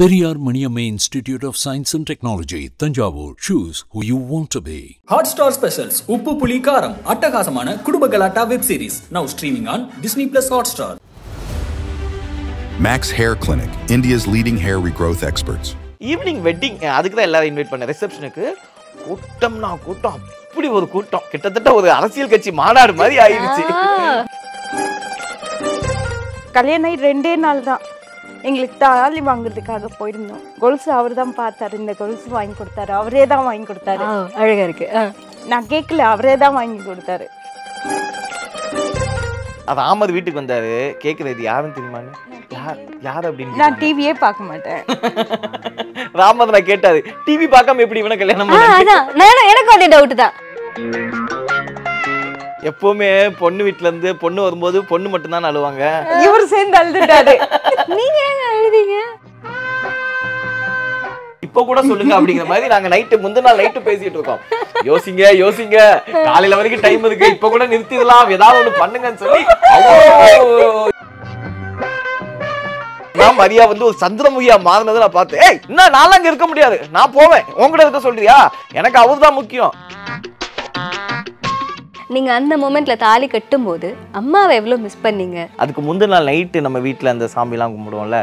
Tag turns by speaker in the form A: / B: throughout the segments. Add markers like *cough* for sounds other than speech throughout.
A: Periyar Maniammai institute of science and technology Thanjavur shoes who you want to be Hotstar specials Uppu Puli Kaaram அட்டகாசமான குடும்ப கலாட்டா web series now streaming on Disney plus Hotstar
B: Max hair clinic India's leading hair
A: regrowth experts evening wedding அதுக்கு தான் எல்லாரும் invite பண்ண ரிசப்ஷனுக்கு கூட்டம்னா கூட்டம் அப்படி ஒரு கூட்டம் கிட்டத்தட்ட ஒரு அரசியல் கட்சி மாநாடு மாதிரி ஆயிடுச்சு
C: கல்யாணம் ரெண்டே நாள் தான் எங்களுக்கு தாலி வாங்குறதுக்காக போயிருந்தோம் கொலுசு அவர் தான் பார்த்தாரு இந்த கொலுசு வாங்கி கொடுத்தாரு அவரே தான் வாங்கி கொடுத்தாரு
A: அழகா
B: இருக்கு
C: நான் கேட்கல அவரே தான் வாங்கி கொடுத்தாரு
A: அது ஆமர் வீட்டுக்கு வந்தாரு கேக்குறது யாருன்னு தெரியுமான்னு யார் யார் அப்படின்னு நான்
C: டிவியே பார்க்க மாட்டேன்
A: *laughs* ராமர் நான் கேட்டாரு டிவி பார்க்காம எப்படி இவனை கல்யாணம்
B: எனக்கு அதே டவுட் தான்
A: எப்பவுமே பொண்ணு வீட்டுல இருந்து பொண்ணு வரும்போது பொண்ணு மட்டும்தான் அழுவாங்க
B: இவர் சேர்ந்து அழுதுட்டாரு
A: இப்போ கூட சொல்லுங்க அப்படிங்கிற மாதிரி நாங்க நைட்டு முந்தின நாள் நைட்டு பேசிட்டு இருக்கோம் யோசிங்க யோசிங்க காலையில வரைக்கும் டைம் இருக்கு இப்ப கூட நிறுத்திடலாம் ஏதாவது ஒண்ணு பண்ணுங்கன்னு சொல்லி மரியா வந்து ஒரு சந்திரமுகியா மாறினதை நான் பார்த்தேன் ஏய் என்ன நான் அங்க இருக்க முடியாது நான் போவேன் உங்ககிட்ட இருக்க சொல்றியா எனக்கு அவர் தான் முக்கியம்
B: நீங்க அந்த மொமெண்ட்ல தாலி கட்டும் போது அம்மாவை எவ்வளவு மிஸ் பண்ணீங்க
A: அதுக்கு முந்தின நாள் நைட்டு நம்ம வீட்டுல அந்த சாமிலாம் கும்பிடுவோம்ல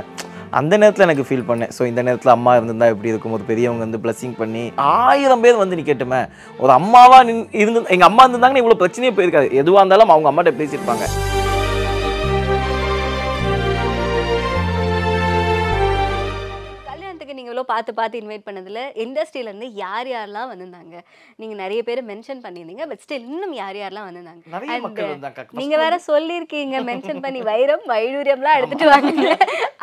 A: அந்த நேரத்தில் எனக்கு ஃபீல் பண்ணேன் ஸோ இந்த நேரத்தில் அம்மா இருந்திருந்தா எப்படி இருக்கும் ஒரு பெரியவங்க வந்து பிளஸிங் பண்ணி ஆயிரம் பேர் வந்து நீ கேட்டுமே ஒரு அம்மாவாக நின் இருந்து எங்கள் அம்மா இருந்திருந்தாங்கன்னா இவ்வளோ பிரச்சனையே போயிருக்காது எதுவாக இருந்தாலும் அவங்க அம்மாட்ட பேசியிருப்பாங்க
B: இவ்வளோ பார்த்து பார்த்து இன்வைட் பண்ணதில் இண்டஸ்ட்ரியிலேருந்து யார் யாரெல்லாம் வந்திருந்தாங்க நீங்கள் நிறைய பேர் மென்ஷன் பண்ணியிருந்தீங்க பட் ஸ்டில் இன்னும் யார் யாரெல்லாம் வந்திருந்தாங்க நீங்கள் வேற சொல்லியிருக்கீங்க மென்ஷன் பண்ணி வைரம் வைடூரியம்லாம் எடுத்துட்டு வாங்க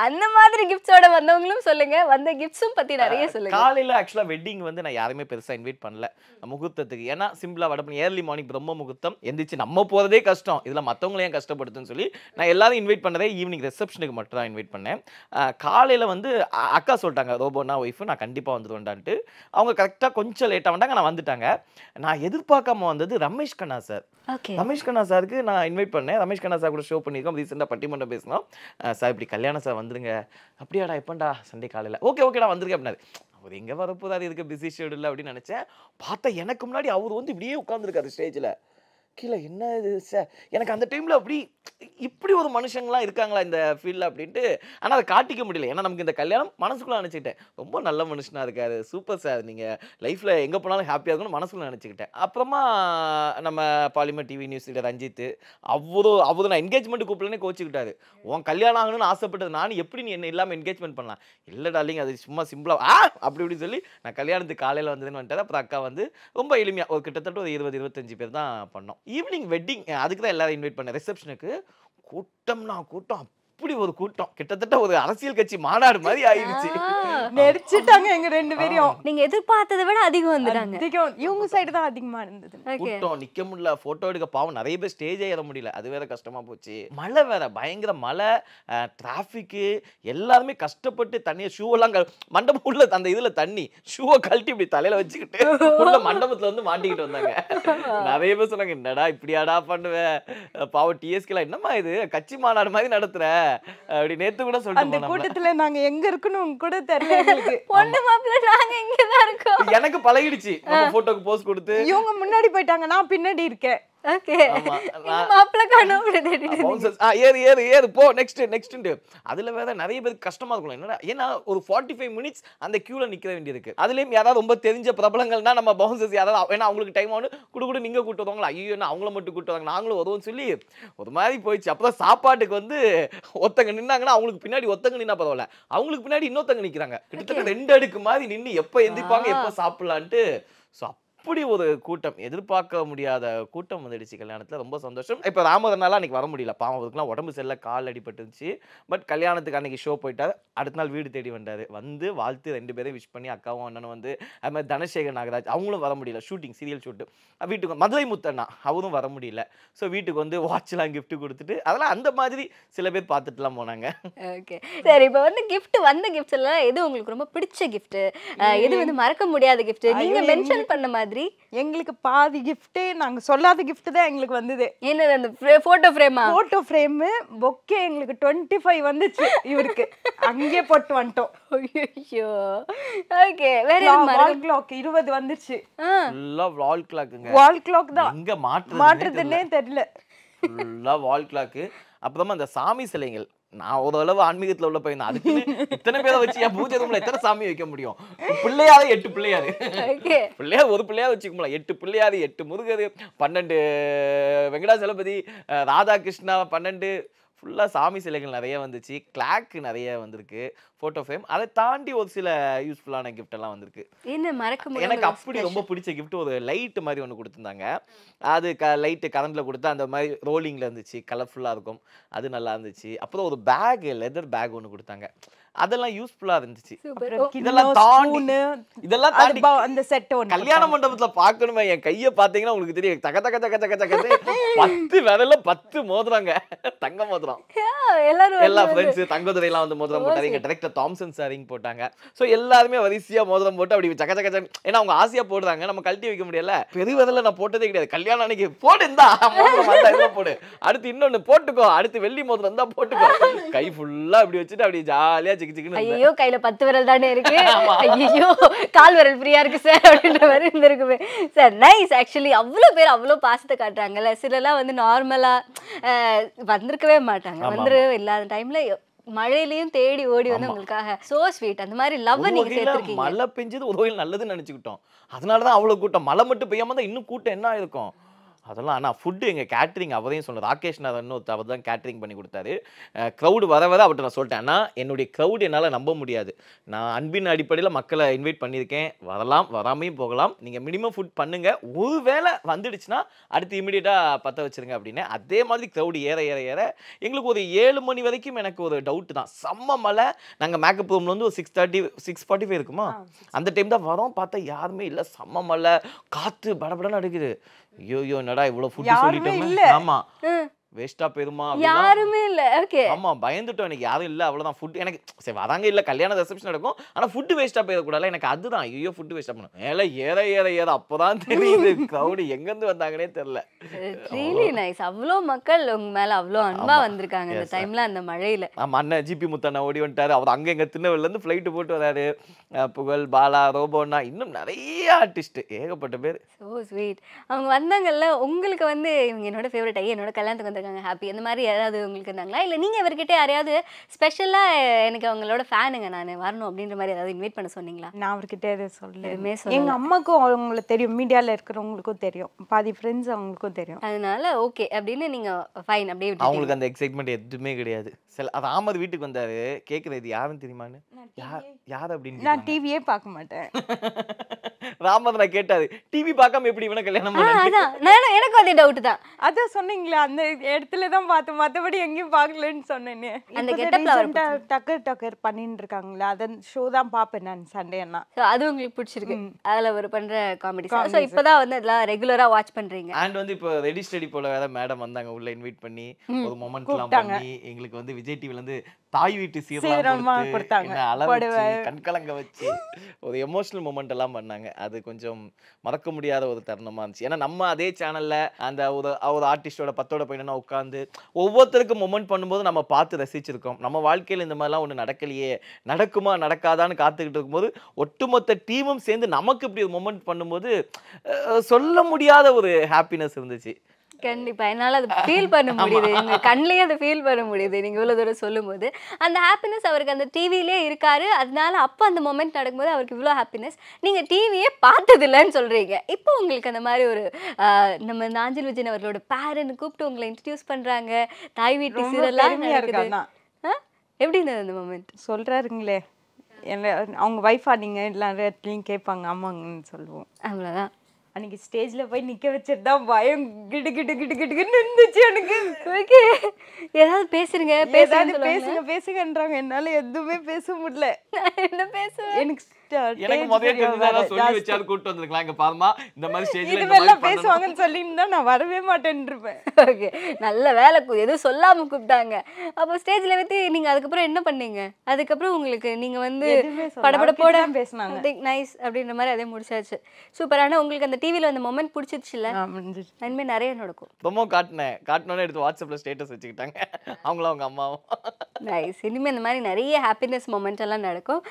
B: அந்த மாதிரி கிஃப்ட்ஸோட வந்தவங்களும் சொல்லுங்க வந்த கிஃப்ட்ஸும் பற்றி நிறைய சொல்லுங்க காலையில்
A: ஆக்சுவலாக வெட்டிங் வந்து நான் யாருமே பெருசாக இன்வைட் பண்ணல முகூர்த்தத்துக்கு ஏன்னா சிம்பிளாக வட பண்ணி ஏர்லி மார்னிங் ரொம்ப முகூர்த்தம் எந்திரிச்சு நம்ம போகிறதே கஷ்டம் இதில் மற்றவங்களையும் கஷ்டப்படுத்துன்னு சொல்லி நான் எல்லாரும் இன்வைட் பண்ணதே ஈவினிங் ரிசப்ஷனுக்கு மட்டும் தான் இன்வைட் பண்ணேன் காலையில் வந்து அக்கா சொல்லிட்டாங்க ரோபோ அண்ணா ஒய்ஃபு நான் கண்டிப்பாக வந்துடுவேன்டான்ட்டு அவங்க கரெக்டாக கொஞ்சம் லேட்டாக வந்தாங்க நான் வந்துட்டாங்க நான் எதிர்பார்க்காம வந்தது ரமேஷ் கண்ணா சார் ரமேஷ் கண்ணா சாருக்கு நான் இன்வைட் பண்ணேன் ரமேஷ் கண்ணா சார் கூட ஷோ பண்ணியிருக்கோம் ரீசெண்டாக பட்டிமன்றம் பேசணும் சார் இப்படி கல்யாணம் சார் வந்துருங்க அப்படியாடா எப்பண்டா சண்டே காலையில் ஓகே ஓகேடா வந்துருங்க அப்படின்னாரு அவர் எங்கே வரப்போதாது இதுக்கு பிஸி ஷெடியூல் அப்படின்னு நினச்சேன் பார்த்தா எனக்கு முன்னாடி அவர் வந்து இப்படியே உட்காந்துருக்காரு ஸ்டேஜில் கீழே என்ன இது சார் எனக்கு அந்த டைமில் அப்படி இப்படி ஒரு மனுஷங்களாம் இருக்காங்களா இந்த ஃபீல்டில் அப்படின்ட்டு ஆனால் அதை காட்டிக்க முடியல ஏன்னா நமக்கு இந்த கல்யாணம் மனசுக்குள்ளே நினச்சிக்கிட்டேன் ரொம்ப நல்ல மனுஷனாக இருக்கார் சூப்பர் சார் நீங்கள் லைஃப்பில் எங்கே போனாலும் ஹாப்பியாக இருக்கணும்னு மனசுக்குள்ளே நினச்சிக்கிட்டேன் அப்புறமா நம்ம Polimer TV news leader Ranjith அவ்வளோ அவ்வளோ நான் என்கேஜ்மெண்ட் கூப்பிடலனே கோச்சிக்கிட்டாரு உன் கல்யாணம் ஆகணும்னு ஆசைப்பட்டது நான் எப்படி நீ என்ன இல்லாமல் என்கேஜ்மெண்ட் பண்ணலாம் இல்லை டார்லிங் அது சும்மா சிம்பிளாக ஆ அப்படி இப்படின்னு சொல்லி நான் கல்யாணத்துக்கு காலையில் வந்ததுன்னு வந்துட்டார் அப்புறம் அக்கா வந்து ரொம்ப எளிமையாக ஒரு கிட்டத்தட்ட ஒரு இருபது இருபத்தஞ்சி பேர் தான் பண்ணோம் ஈவினிங் வெட்டிங் அதுக்கு தான் எல்லாரும் இன்வைட் பண்ணேன் ரிசப்ஷனுக்கு கூட்டம்னா கூட்டம் இப்படி ஒரு கூட்டம் கிட்டத்தட்ட ஒரு அரசியல் கட்சி மாநாடு மாதிரி ஆயிடுச்சு நெரிச்சிட்டாங்க எங்க ரெண்டு பேரையும் நீங்க எதிர்பார்த்ததை விட அதிகம் வந்துட்டாங்க அதிகம் இவங்க சைடு
C: தான் அதிகமா இருந்தது கூட்டம்
A: நிக்க முடியல போட்டோ எடுக்க பாவம் நிறைய பேர் ஸ்டேஜ் ஏற முடியல அது வேற கஷ்டமா போச்சு மழை வேற பயங்கர மழை டிராஃபிக்கு எல்லாருமே கஷ்டப்பட்டு தண்ணியை ஷூவெல்லாம் மண்டபம் உள்ள அந்த இதுல தண்ணி ஷூவை கழட்டி இப்படி தலையில வச்சுக்கிட்டு உள்ள மண்டபத்துல வந்து மாட்டிக்கிட்டு வந்தாங்க நிறைய பேர் சொன்னாங்க என்னடா இப்படியாடா பண்ணுவேன் பாவம் டிஎஸ்கே என்னம்மா இது கட்சி மாநாடு மாதிரி நடத்துறேன் அப்படி நேத்து கூட சொல்லிட்டு அந்த கூட்டத்துல
C: நாங்க எங்க இருக்குன்னு கூட தெரியல *laughs* எங்களுக்கு பொண்ணு மாப்பிள்ள நாங்க இங்க தான் இருக்கோம்
A: எனக்கு பழகிடுச்சு போட்டோக்கு போஸ்ட் கொடுத்து இவங்க
C: முன்னாடி போயிட்டாங்க நான் பின்னாடி இருக்கேன்
A: ஏறு ஏறு ஏறு போ நெக்ஸ்ட் அதில் வேற நிறைய பேருக்கு ஏன்னா ஒரு ஃபார்ட்டி ஃபைவ் மினிட்ஸ் அந்த நிற்க அதுலேயும் ரொம்ப தெரிஞ்ச பிரபலங்கள்னா நம்ம ஏன்னா அவங்களுக்கு டைம் ஆகணும் நீங்கள் கூட்டு மட்டும் நாங்களும் சொல்லி ஒரு மாதிரி போயிடுச்சு அப்போ சாப்பாட்டுக்கு வந்து அவங்களுக்கு பின்னாடி பரவாயில்ல அவங்களுக்கு பின்னாடி நிற்கிறாங்க கிட்டத்தட்ட ரெண்டு அடுக்கு மாதிரி நின்று எப்போ எப்போ சாப்பிட்லான்ட்டு அப்படி ஒரு கூட்டம் எதிர்பார்க்க முடியாத கூட்டம் வந்துடுச்சு கல்யாணத்தில் ரொம்ப சந்தோஷம் இப்போ ராமதனால அன்றைக்கி வர முடியல பாவம் உடம்பு செல்ல கால் அடிபட்டுருந்துச்சு பட் கல்யாணத்துக்கு அன்றைக்கி ஷோ போயிட்டார் அடுத்த நாள் வீடு தேடி வந்தார் வந்து வாழ்த்து ரெண்டு பேரும் விஷ் பண்ணி அக்காவும் அண்ணனும் வந்து அது மாதிரி தனசேகர் நாகராஜ் அவங்களும் வர முடியல ஷூட்டிங் சீரியல் ஷூட்டு வீட்டுக்கு மதுரை முத்தண்ணா அவரும் வர முடியல ஸோ வீட்டுக்கு வந்து வாட்ச்லாம் கிஃப்ட் கொடுத்துட்டு அதெல்லாம் அந்த மாதிரி சில பேர் பார்த்துட்டுலாம் போனாங்க ஓகே
B: சரி இப்போ வந்து கிஃப்ட் வந்த கிஃப்ட்ஸ் எல்லாம் எது உங்களுக்கு ரொம்ப பிடிச்ச கிஃப்ட் எது வந்து மறக்க முடியாத கிஃப்ட் நீங்கள் மென்ஷன் பண்ண மாதிரி மாதிரி எங்களுக்கு பாதி கிஃப்டே நாங்க சொல்லாத கிஃப்ட் தான் எங்களுக்கு வந்தது என்ன அந்த photo frame photo
C: frame bouquet எங்களுக்கு டுவெண்ட்டி ஃபைவ் வந்துச்சு இவருக்கு அங்கேயே போட்டு வந்துட்டோம்
B: ஐயோ ஓகே வேற வால்
A: கிளாக் இருபது வந்துச்சு ஃபுல்லாக வால் கிளாக்ங்க வால் கிளாக் தான் அங்க மாற்று தெரியல ஃபுல்லாக வால் கிளாக்கு அப்பதான் அந்த சாமி சிலைகள் நான் ஒரு அளவு ஆன்மீகத்துல உள்ள போயிருந்தேன் அதுக்குன்னு இத்தனை பேரை வச்சு என் பூஜை ரூம்ல எத்தனை சாமி வைக்க முடியும் பிள்ளையாவது எட்டு பிள்ளையாது பிள்ளையா ஒரு பிள்ளையா வச்சுக்கோங்களா எட்டு பிள்ளையாவது எட்டு முருகரு பன்னெண்டு வெங்கடாச்சலபதி ராதாகிருஷ்ணா பன்னெண்டு ஃபுல்லாக சாமி சிலைகள் நிறைய வந்துச்சு கிளாக் நிறைய வந்திருக்கு ஃபோட்டோ ஃப்ரேம் அதை தாண்டி ஒரு சில யூஸ்ஃபுல்லான கிஃப்ட் எல்லாம் வந்திருக்கு
B: என்ன மறக்க எனக்கு அப்படி ரொம்ப
A: பிடிச்ச கிஃப்ட் ஒரு லைட் மாதிரி ஒன்று கொடுத்துருந்தாங்க அது க லைட்டு கரண்டில் கொடுத்து அந்த மாதிரி ரோலிங்கில் இருந்துச்சு கலர்ஃபுல்லாக இருக்கும் அது நல்லா இருந்துச்சு அப்புறம் ஒரு பேக் லெதர் பேக் ஒன்று கொடுத்தாங்க அதெல்லாம் யூஸ்ஃபுல்லா இருந்துச்சு இதெல்லாம் தாண்டி இதெல்லாம் தாண்டி அந்த செட் கல்யாண மண்டபத்துல பாக்கணுமே என் கைய பாத்தீங்கன்னா உங்களுக்கு தெரியும் தக தக தக தக தக பத்து விரல பத்து மோதுறாங்க தங்க மோதிரம்
B: எல்லாரும் எல்லா ஃப்ரெண்ட்ஸ்
A: தங்கதுரை எல்லாம் வந்து மோதிரம் போட்டாங்க டைரக்டர் தாம்சன் சாரிங் போட்டாங்க சோ எல்லாருமே வரிசையா மோதிரம் போட்டு அப்படி சக சக ஏன்னா அவங்க ஆசையா போடுறாங்க நம்ம கழட்டி வைக்க முடியல பெரு விரல நான் போட்டதே கிடையாது கல்யாணம் அன்னைக்கு போடு இந்தா போடு அடுத்து இன்னொன்னு போட்டுக்கோ அடுத்து வெள்ளி மோதிரம் தான் போட்டுக்கோ கை ஃபுல்லா இப்படி வச்சுட்டு அப்படி ஜாலியா ஜிக்கு ஜிக்குன்னு ஐயோ
B: கையில பத்து விரல் தானே இருக்கு *laughs* ஐயோ கால் விரல் ஃப்ரீயா இருக்கு சார் அப்படின்ற மாதிரி இருந்திருக்குமே சார் நைஸ் ஆக்சுவலி அவ்வளோ பேர் அவ்வளோ பாசத்தை காட்டுறாங்கல்ல சிலலாம் வந்து நார்மலா வந்திருக்கவே மாட்டாங்க வந்துடவே இல்லாத டைம்ல மழையிலயும் தேடி ஓடி வந்து உங்களுக்காக சோ ஸ்வீட் அந்த மாதிரி லவ் நீங்க சேர்த்துருக்கீங்க மழை
A: பெஞ்சது ஒரு வகையில் நல்லதுன்னு நினைச்சுக்கிட்டோம் அதனாலதான் அவ்வளவு கூட்டம் மழை மட்டும் பெய்யாம தான் இன்னும் கூட்டம் என்ன இருக்கும் அதெல்லாம் ஆனால் ஃபுட்டு எங்கள் கேட்ரிங் அவரையும் சொன்னது ராகேஷ் நாதன் அவர் தான் கேட்ரிங் பண்ணி கொடுத்தாரு க்ரௌடு வர வர அவர்கிட்ட நான் சொல்லிட்டேன் ஆனால் என்னுடைய க்ரௌடு என்னால் நம்ப முடியாது நான் அன்பின் அடிப்படையில் மக்களை இன்வைட் பண்ணியிருக்கேன் வரலாம் வராமையும் போகலாம் நீங்கள் மினிமம் ஃபுட் பண்ணுங்கள் ஒரு வேளை வந்துடுச்சுன்னா அடுத்து இமீடியட்டாக பற்ற வச்சுருங்க அப்படின்னு அதே மாதிரி க்ரௌடு ஏற ஏற ஏற எங்களுக்கு ஒரு ஏழு மணி வரைக்கும் எனக்கு ஒரு டவுட்டு தான் செம்ம மலை நாங்கள் மேக்கப் ரூமில் வந்து ஒரு six thirty six forty five இருக்குமா அந்த டைம் தான் வரோம் பார்த்தா யாருமே இல்லை செம்ம மலை காற்று படபடன்னு அடிக்குது ஐயோ நடா இவ்வளவு ஃபுட் சொல்லிட்டோம் ஆமா வேஸ்டா போயிருமா யாருமே இல்ல ஓகே ஆமா பயந்துட்டோம் எனக்கு யாரும் இல்ல அவ்வளவுதான் ஃபுட் எனக்கு சரி வராங்க இல்ல கல்யாண ரிசப்ஷன் நடக்கும் ஆனா ஃபுட் வேஸ்டா போயிடக்கூடாது எனக்கு அதுதான் ஐயோ ஃபுட் வேஸ்டா பண்ணும் மேல ஏற ஏற ஏற அப்பதான் தெரியுது கிரௌடு எங்க இருந்து வந்தாங்கன்னே தெரியல
B: ரியலி நைஸ் அவ்வளோ மக்கள் உங்க மேல அவ்வளோ அன்பா வந்திருக்காங்க இந்த டைம்ல அந்த மழையில
A: ஆமா அண்ணன் ஜிபி முத்தண்ணா ஓடி வந்துட்டாரு அவர் அங்க எங்க திருநெல்வேலில இருந்து ஃளைட் போட்டு வராரு புகழ் பாலா ரோபோனா இன்னும் நிறைய ஆர்டிஸ்ட் ஏகப்பட்ட பேர்
B: சோ ஸ்வீட் அவங்க வந்தாங்கல்ல உங்களுக்கு வந்து இவங்க என்னோட ஃபேவரட் ஐ என்னோட கல்யாணத்துக்கு வந்து இருக்காங்க ஹாப்பி அந்த மாதிரி யாராவது உங்களுக்கு இருந்தாங்களா இல்லை நீங்கள் இவர்கிட்ட யாரையாவது ஸ்பெஷலாக எனக்கு அவங்களோட ஃபேனுங்க நான் வரணும் அப்படின்ற மாதிரி ஏதாவது இன்வைட் பண்ண சொன்னீங்களா நான் அவர்கிட்ட எதுவும் சொல்லல எதுவுமே எங்கள்
C: அம்மாக்கும் அவங்களுக்கு தெரியும் மீடியாவில் இருக்கிறவங்களுக்கும் தெரியும் பாதி ஃப்ரெண்ட்ஸ் அவங்களுக்கும் தெரியும்
B: அதனால ஓகே அப்படின்னு நீங்கள் ஃபைன் அப்படியே அவங்களுக்கு அந்த
A: எக்ஸைட்மெண்ட் எதுவுமே கிடையாது சில அது ஆமது வீட்டுக்கு வந்தார் கேட்குறது யாருன்னு தெரியுமான்னு யார் யார் அப்படின்னு நான்
C: டிவியே பார்க்க மாட்டேன் *laughs*
A: ராமதனா கேட்டாரு டிவி பார்க்காம எப்படி இவனை கல்யாணம் பண்ண
C: எனக்கு அதே டவுட் தான் அதான் சொன்னீங்களே அந்த இடத்துல தான் பார்த்து மற்றபடி எங்கேயும் பார்க்கலன்னு சொன்னேன்னு அந்த கெட்டப்ல டக்கர் டக்கர் பண்ணிட்டு இருக்காங்களே அதன் ஷோ
B: தான் பார்ப்பேன் நான் சண்டே எல்லாம் அது உங்களுக்கு பிடிச்சிருக்கு அதில் ஒரு பண்ற காமெடி ஸோ இப்போதான் வந்து எல்லாம் ரெகுலரா வாட்ச் பண்றீங்க அண்ட்
A: வந்து இப்போ ரெடி ஸ்டடி போல வேற மேடம் வந்தாங்க உள்ள இன்வைட் பண்ணி ஒரு மொமெண்ட்லாம் பண்ணி எங்களுக்கு வந்து விஜய் டிவில இருந்து தாய் வீட்டு சீரமாக கொடுத்தாங்க கண்கலங்க வச்சு ஒரு எமோஷனல் மூமெண்ட் எல்லாம் பண்ணாங்க அது கொஞ்சம் மறக்க முடியாத ஒரு தருணமா இருந்துச்சு ஏன்னா நம்ம அதே சேனல்ல அந்த ஒரு ஒரு ஆர்டிஸ்டோட பத்தோட பையனா உட்காந்து ஒவ்வொருத்தருக்கும் மூமெண்ட் பண்ணும்போது நம்ம பார்த்து ரசிச்சிருக்கோம் நம்ம வாழ்க்கையில் இந்த மாதிரிலாம் ஒன்று நடக்கலையே நடக்குமா நடக்காதான்னு காத்துக்கிட்டு இருக்கும்போது ஒட்டுமொத்த டீமும் சேர்ந்து நமக்கு இப்படி ஒரு மூமெண்ட் பண்ணும்போது சொல்ல முடியாத ஒரு ஹாப்பினஸ் இருந்துச்சு
B: கண்டிப்பா என்னால் அதை ஃபீல் *laughs* பண்ண முடியுது எங்க கண்ணிலேயே அதை ஃபீல் பண்ண முடியுது நீங்க இவ்வளவு தூரம் சொல்லும்போது அந்த ஹாப்பினஸ் அவருக்கு அந்த டிவிலே இருக்காரு அதனால அப்போ அந்த மொமெண்ட் நடக்கும்போது அவருக்கு இவ்வளவு ஹாப்பினஸ் நீங்க டிவியே பார்த்தது இல்லைன்னு சொல்றீங்க இப்போ உங்களுக்கு அந்த மாதிரி ஒரு நம்ம நாஞ்சில் விஜயன் அவர்களோட பேரண்ட் கூப்பிட்டு உங்களை இன்ட்ரடியூஸ் பண்றாங்க தாய் வீட்டு சீரெல்லாம் நடக்குது
C: எப்படி இருந்தது அந்த மொமெண்ட் சொல்றாருங்களே என்ன அவங்க ஒய்ஃபா நீங்க எல்லாரும் இடத்துலையும் கேட்பாங்க ஆமாங்கன்னு சொல்லுவோம் அவ்வளோதான் அன்னைக்கு ஸ்டேஜில் போய் நிற்க வச்சது தான் பயம் கிடு கிடு கிடு கிட்டு இருந்துச்சு எனக்கு ஓகே ஏதாவது பேசுறீங்க பேசாது பேசுங்க பேசுங்கன்றாங்க என்னால் எதுவுமே பேச முடியல என்ன பேசுவேன் எனக்கு
B: பேசுவாங்கன்னு
C: சொல்லி நான் வரவே மாட்டேன் இருப்பேன்
B: நல்ல வேலை எதுவும் சொல்லாம கூப்பிட்டாங்க அப்போ ஸ்டேஜ்ல நீங்க அதுக்கப்புறம் என்ன பண்ணீங்க அதுக்கப்புறம் உங்களுக்கு நீங்க வந்து நைஸ் அப்படின்ற மாதிரி அதே முடிச்சாச்சு உங்களுக்கு அந்த அந்த நிறைய நடக்கும்
A: எடுத்து வாட்ஸ்அப்ல ஸ்டேட்டஸ் அவங்களும் அவங்க அம்மாவும்
B: நைஸ் இந்த மாதிரி நிறைய ஹாப்பினஸ் எல்லாம் நடக்கும்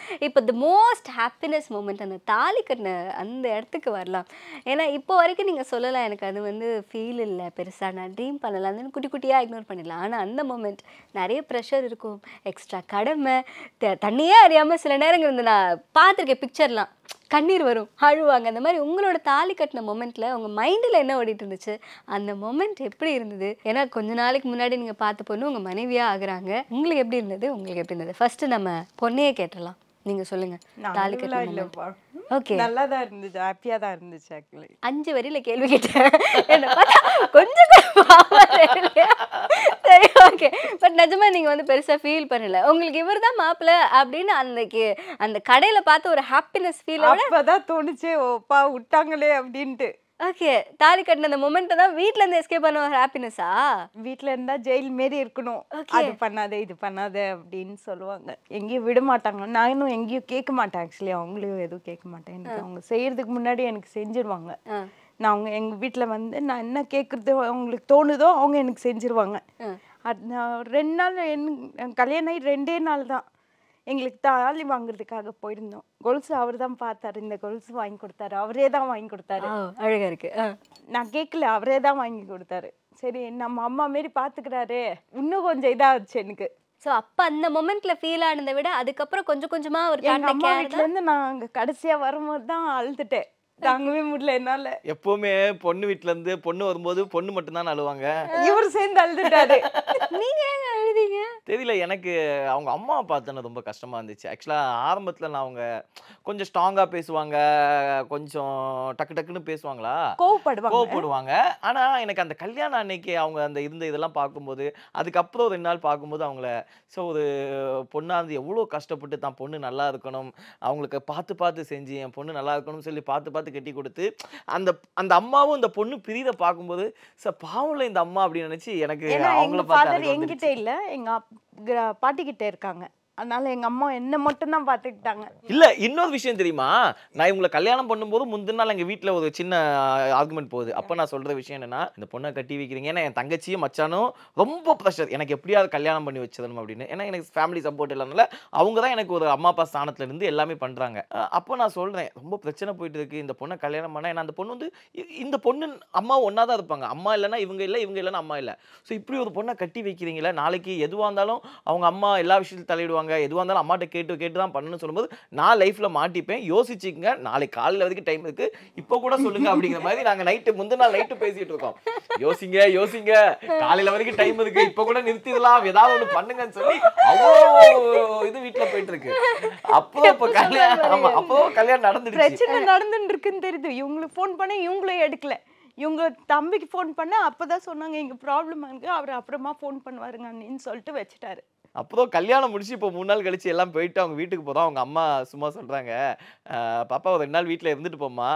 B: the most happy happiness moment அந்த தாலி கட்டின அந்த இடத்துக்கு வரலாம் ஏன்னா இப்போ வரைக்கும் நீங்கள் சொல்லலாம் எனக்கு அது வந்து ஃபீல் இல்லை பெருசாக நான் ட்ரீம் பண்ணலாம்னு குட்டி குட்டியாக இக்னோர் பண்ணிடலாம் ஆனால் அந்த மூமெண்ட் நிறைய ப்ரெஷர் இருக்கும் எக்ஸ்ட்ரா கடமை த தண்ணியே அறியாமல் சில நேரங்கள் வந்து நான் பார்த்துருக்கேன் பிக்சர்லாம் கண்ணீர் வரும் அழுவாங்க அந்த மாதிரி உங்களோட தாலி கட்டின மொமெண்ட்டில் உங்கள் மைண்டில் என்ன ஓடிட்டு இருந்துச்சு அந்த மொமெண்ட் எப்படி இருந்தது ஏன்னா கொஞ்ச நாளைக்கு முன்னாடி நீங்கள் பார்த்த பொண்ணு உங்கள் மனைவியாக ஆகுறாங்க உங்களுக்கு எப்படி இருந்தது உங்களுக்கு எப்படி இருந்தது ஃபஸ்ட்டு நம்ம பொண்ணையே கேட்டலாம் நீங்க சொல்லுங்க தாலி கட்டலப்பா
C: ஓகே நல்லா தான் இருந்துச்சு ஹாப்பியா தான் இருந்துச்சு ஆக்சுவலி
B: அஞ்சு வரியில கேள்வி கேட்டேன் கொஞ்சம் சரி ஓகே பட் நிஜமா நீங்க வந்து பெருசா ஃபீல் பண்ணல உங்களுக்கு இவர் தான் மாப்பிள்ள அப்படின்னு அந்த அந்த கடையில பார்த்து ஒரு ஹாப்பினஸ் ஃபீல் அப்பதான் தோணுச்சு ஓப்பா விட்டாங்களே அப்படின்ட்டு ஓகே தாலி கட்டின அந்த மொமெண்ட் தான் வீட்டில் இருந்து எஸ்கேப் பண்ண ஒரு ஹாப்பினஸா வீட்டில இருந்தால் ஜெயில் மாரி இருக்கணும்
C: அது பண்ணாதே இது பண்ணாதே அப்படின்னு சொல்லுவாங்க எங்கேயும் விட மாட்டாங்க நான் இன்னும் எங்கேயும் கேட்க மாட்டேன் ஆக்சுவலி அவங்களையும் எதுவும் கேட்க மாட்டேன் எனக்கு அவங்க செய்யறதுக்கு முன்னாடி எனக்கு செஞ்சிருவாங்க நான் அவங்க எங்கள் வீட்டுல வந்து நான் என்ன கேட்கறது அவங்களுக்கு தோணுதோ அவங்க எனக்கு செஞ்சுருவாங்க நான் ரெண்டு நாள் என் கல்யாணம் ஆகி ரெண்டே நாள் தான் எங்களுக்கு தாலி வாங்குறதுக்காக போயிருந்தோம் கொலுசு அவர் தான் பார்த்தாரு இந்த கொலுசு வாங்கி கொடுத்தாரு அவரே தான் வாங்கி கொடுத்தாரு அழகா இருக்கு நான் கேட்கல அவரே தான் வாங்கி கொடுத்தாரு சரி நம்ம அம்மா மாரி பாத்துக்கிறாரு இன்னும் கொஞ்சம் இதாச்சு எனக்கு ஸோ அப்போ அந்த மொமெண்ட்ல ஃபீல் ஆனதை விட அதுக்கப்புறம் கொஞ்சம் கொஞ்சமாக ஒரு எங்கள் அம்மா வீட்டிலேருந்து நான் அங்கே கடைசியாக வரும்போது தான் அழுதுட்டேன் தாங்கவே முடியல என்னால
A: எப்பவுமே பொண்ணு வீட்டுல இருந்து பொண்ணு வரும்போது பொண்ணு மட்டும் தான் அழுவாங்க
C: இவர் சேர்ந்து அழுதுட்டாரு *laughs* நீங்க
A: அழுதீங்க தெரியல எனக்கு அவங்க அம்மா பார்த்தன ரொம்ப கஷ்டமா இருந்துச்சு ஆக்சுவலா ஆரம்பத்துல நான் அவங்க கொஞ்சம் ஸ்ட்ராங்கா பேசுவாங்க கொஞ்சம் டக்கு டக்குன்னு பேசுவாங்களா கோவப்படுவாங்க கோவப்படுவாங்க ஆனா எனக்கு அந்த கல்யாணம் அன்னைக்கு அவங்க அந்த இருந்த இதெல்லாம் பார்க்கும்போது அதுக்கப்புறம் ரெண்டு நாள் பார்க்கும்போது அவங்கள ஸோ ஒரு பொண்ணா இருந்து எவ்வளோ கஷ்டப்பட்டு தான் பொண்ணு நல்லா இருக்கணும் அவங்களுக்கு பார்த்து பார்த்து செஞ்சு என் பொண்ணு நல்லா இருக்கணும்னு சொல்லி பார்த்து பார்த்து பார்த்து கட்டி கொடுத்து அந்த அந்த அம்மாவும் இந்த பொண்ணு பிரியத பார்க்கும்போது சார் பாவம்ல இந்த அம்மா அப்படின்னு நினைச்சு எனக்கு அவங்கள பார்த்து எங்கிட்ட
C: இல்லை எங்க பாட்டிக்கிட்ட இருக்காங்க அதனால எங்க அம்மா என்ன மட்டும் தான் பாத்துக்கிட்டாங்க
A: இல்ல இன்னொரு விஷயம் தெரியுமா நான் இவங்களை கல்யாணம் பண்ணும்போது முந்தின நாள் எங்க வீட்டுல ஒரு சின்ன ஆர்குமெண்ட் போகுது அப்ப நான் சொல்ற விஷயம் என்னன்னா இந்த பொண்ணை கட்டி வைக்கிறீங்க ஏன்னா என் தங்கச்சியும் மச்சானும் ரொம்ப ப்ரெஷர் எனக்கு எப்படியாவது கல்யாணம் பண்ணி வச்சிடணும் அப்படின்னு ஏன்னா எனக்கு ஃபேமிலி சப்போர்ட் இல்லைனால அவங்க தான் எனக்கு ஒரு அம்மா அப்பா ஸ்தானத்துல இருந்து எல்லாமே பண்றாங்க அப்போ நான் சொல்றேன் ரொம்ப பிரச்சனை போயிட்டு இருக்கு இந்த பொண்ணை கல்யாணம் பண்ணா ஏன்னா அந்த பொண்ணு வந்து இந்த பொண்ணு அம்மா ஒன்னா தான் இருப்பாங்க அம்மா இல்லைன்னா இவங்க இல்லை இவங்க இல்லைன்னா அம்மா இல்லை ஸோ இப்படி ஒரு பொண்ணை கட்டி வைக்கிறீங்களா நாளைக்கு எதுவாக இருந்தாலும் அவங்க அம்மா எல்லா விஷயத்தையும் தலையிடுவாங்க பண்ணுவாங்க எதுவாக இருந்தாலும் அம்மாட்ட கேட்டு கேட்டு தான் பண்ணணும்னு சொல்லும்போது நான் லைஃப்பில் மாட்டிப்பேன் யோசிச்சுக்கோங்க நாளைக்கு காலையில் வரைக்கும் டைம் இருக்குது இப்போ கூட சொல்லுங்க அப்படிங்கிற மாதிரி நாங்கள் நைட்டு முந்தின நாள் நைட்டு பேசிகிட்டு இருக்கோம் யோசிங்க யோசிங்க காலையில் வரைக்கும் டைம் இருக்குது இப்போ கூட நிறுத்திடலாம் ஏதாவது ஒன்று பண்ணுங்கன்னு சொல்லி அவ்வளோ இது வீட்டில் போயிட்டு இருக்கு அப்போ இப்போ கல்யாணம் ஆமாம் அப்போ கல்யாணம் நடந்துட்டு பிரச்சனை
C: நடந்துட்டு இருக்குன்னு தெரியுது இவங்களுக்கு ஃபோன் பண்ண இவங்களே எடுக்கல இவங்க தம்பிக்கு ஃபோன் பண்ண அப்போ தான் சொன்னாங்க எங்கள் ப்ராப்ளம் இருக்குது அவர் அப்புறமா ஃபோன் பண்ணுவாருங்க அப்படின்னு சொல்லிட்டு வச்சுட்டாரு
A: அப்போதான் கல்யாணம் முடிச்சு இப்போ மூணு நாள் கழிச்சு எல்லாம் போயிட்டு அவங்க வீட்டுக்கு போதும் அவங்க அம்மா சும்மா சொல்கிறாங்க பாப்பா ரெண்டு நாள் வீட்டில் இருந்துட்டு போமா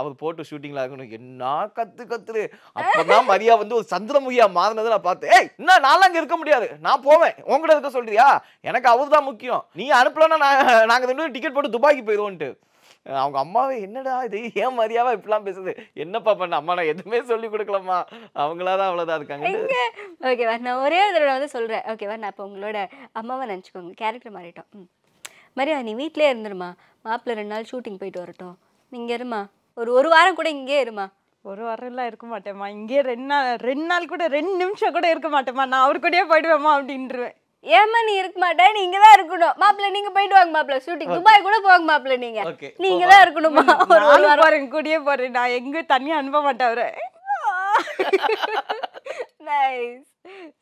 A: அவர் போட்டு ஷூட்டிங்ல இருக்கணும் என்ன கத்து கத்துரு அப்பதான் மரியா வந்து ஒரு சந்திரமுகியா மாறினதை நான் பார்த்தேன் இன்னும் என்ன நான்லாம் அங்கே இருக்க முடியாது நான் போவேன் உங்ககிட்ட இருக்க சொல்றியா எனக்கு அவர் தான் முக்கியம் நீ அனுப்பலன்னா நான் நாங்கள் ரெண்டு டிக்கெட் போட்டு துபாய்க்கு போயிடுவோன்ட்டு அவங்க அம்மாவே என்னடா இது ஏன் மரியாவா இப்படிலாம் பேசுது என்னப்பா பண்ண அம்மா நான் எதுவுமே சொல்லி கொடுக்கலம்மா அவங்களாதான் அவ்வளோதான் இருக்காங்க
B: ஓகேவா நான் ஒரே தடவை வந்து சொல்கிறேன் ஓகேவா நான் இப்போ உங்களோட அம்மாவை நினச்சிக்கோங்க கேரக்டர் மாறிட்டோம் மரியா நீ வீட்டிலே இருந்துருமா மாப்பிள்ள ரெண்டு நாள் ஷூட்டிங் போயிட்டு வரட்டும் நீங்கள் இருமா ஒரு ஒரு வாரம் கூட இங்கே இருமா
C: ஒரு வாரம்லாம் இருக்க மாட்டேம்மா இங்கே ரெண்டு நாள் ரெண்டு நாள் கூட ரெண்டு நிமிஷம் கூட இருக்க மாட்டேம்மா நான் அவர் கூடயே
B: போயிடுவேம்மா அப்படின்றேன் ஏமா நீ இருக்க மாட்டேன் நீங்க தான் இருக்கணும் மாப்பிள்ள நீங்க போயிட்டு வாங்க மாப்பிள்ள ஷூட்டிங் துபாய் கூட போங்க மாப்பிள்ள நீங்க நீங்க தான் இருக்கணுமா ஒரு
C: வாரம் கூடியே போறேன் நான் எங்க தனியா அனுப்ப மாட்டேன் அவரை
B: நைஸ்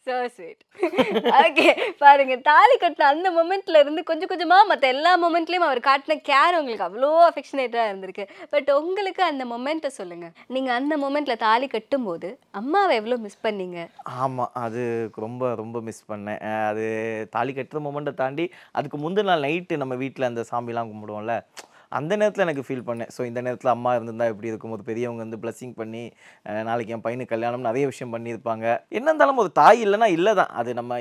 B: சோ ஸ்வீட் ஓகே பாருங்க தாலி கட்டின அந்த மொமெண்ட்ல இருந்து கொஞ்சம் கொஞ்சமா மற்ற எல்லா மொமெண்ட்லயும் அவர் காட்டின கேர் உங்களுக்கு அவ்வளோ அஃபெக்ஷனேட்டா இருந்திருக்கு பட் உங்களுக்கு அந்த மொமெண்ட்டை சொல்லுங்க நீங்க அந்த மொமெண்ட்ல தாலி கட்டும் போது அம்மாவை எவ்வளோ மிஸ் பண்ணீங்க
A: ஆமா அது ரொம்ப ரொம்ப மிஸ் பண்ணேன் அது தாலி கட்டுற மொமெண்ட்டை தாண்டி அதுக்கு முந்தின நாள் நைட்டு நம்ம வீட்டில் அந்த சாமிலாம் கும்பிடுவோம்ல அந்த நேரத்தில் எனக்கு ஃபீல் பண்ணேன் ஸோ இந்த நேரத்தில் அம்மா எப்படி இருக்கும் ஒரு பெரியவங்க வந்து பிளஸ்ஸிங் பண்ணி நாளைக்கு என் பையனுக்கு கல்யாணம் நிறைய விஷயம் பண்ணியிருப்பாங்க என்ன இருந்தாலும் ஒரு தாய் இல்லைனா இல்லை தான் அது நம்ம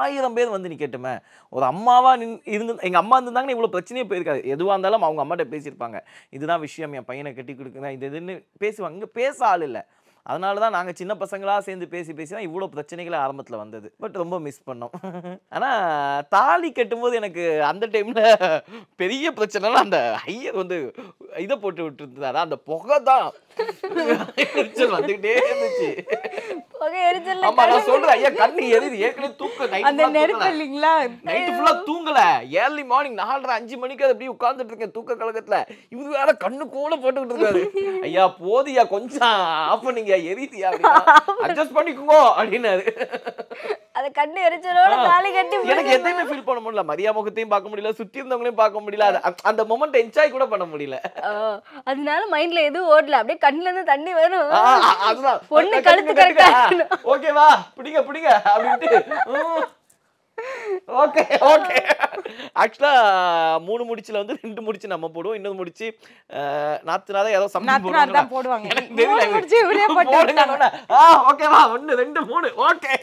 A: ஆயிரம் பேர் வந்து நீ கேட்டுமே ஒரு அம்மாவாக நின் இருந்து எங்கள் அம்மா இருந்திருந்தாங்கன்னா இவ்வளோ பிரச்சனையே போயிருக்காது எதுவாக இருந்தாலும் அவங்க அம்மாட்ட பேசியிருப்பாங்க இதுதான் விஷயம் என் பையனை கட்டி கொடுக்குறேன் இது இதுன்னு பேசுவாங்க இங்கே பேச ஆள் இல்லை அதனால தான் நாங்கள் சின்ன பசங்களாக சேர்ந்து பேசி பேசி தான் இவ்வளோ பிரச்சனைகள் ஆரம்பத்தில் வந்தது பட் ரொம்ப மிஸ் பண்ணோம் *laughs* ஆனால் தாலி கட்டும்போது எனக்கு அந்த டைமில் பெரிய பிரச்சனைலாம் அந்த ஐயர் வந்து இதை போட்டு விட்டுருந்தாரா அந்த புகை தான் எரிச்சல் வந்துட்டே இருந்துச்சு புகை எரிச்சல் ஆமா நான் சொல்றேன் ஐயா கண்ணு எரியுது ஏற்கனவே தூக்க நைட் அந்த நெருப்பு இல்லீங்களா நைட் ஃபுல்லா தூங்கல ஏர்லி மார்னிங் 4:30 5 மணிக்கு அது அப்படியே உட்கார்ந்துட்டு இருக்கேன் தூக்க கலக்கத்துல இவரு வேற கண்ணு கூட போட்டுக்கிட்டு இருக்காரு ஐயா போதியா கொஞ்சம் ஆஃப் பண்ணுங்க எரியுதியா அட்ஜஸ்ட் பண்ணிக்கோங்க அப்படினாரு
B: அது கண்ணு எரிச்சலோட தாலி கட்டி எனக்கு எதையுமே
A: ஃபீல் பண்ண முடியல மரியா முகத்தையும் பார்க்க முடியல சுத்தி இருந்தவங்களையும் பார்க்க முடியல அந்த மொமெண்ட் என்ஜாய் கூட பண்ண முடியல
B: அதனால மைண்ட்ல எதுவும் ஓடல அப்படியே கண்ணுல இருந்து தண்ணி வரும் அதுதான் பொண்ணு *laughs* கழுத்து கரெக்டா
A: ஓகேவா பிடிங்க பிடிங்க அப்படின்ட்டு ஓகே ஓகே ஆக்சுவலா மூணு முடிச்சில் வந்து ரெண்டு முடிச்சு நம்ம போடுவோம் இன்னொரு முடிச்சு நாத்துனாதான் ஏதோ சம்திங் போடுவாங்க ஆ ஓகேவா ஒன்னு ரெண்டு மூணு ஓகே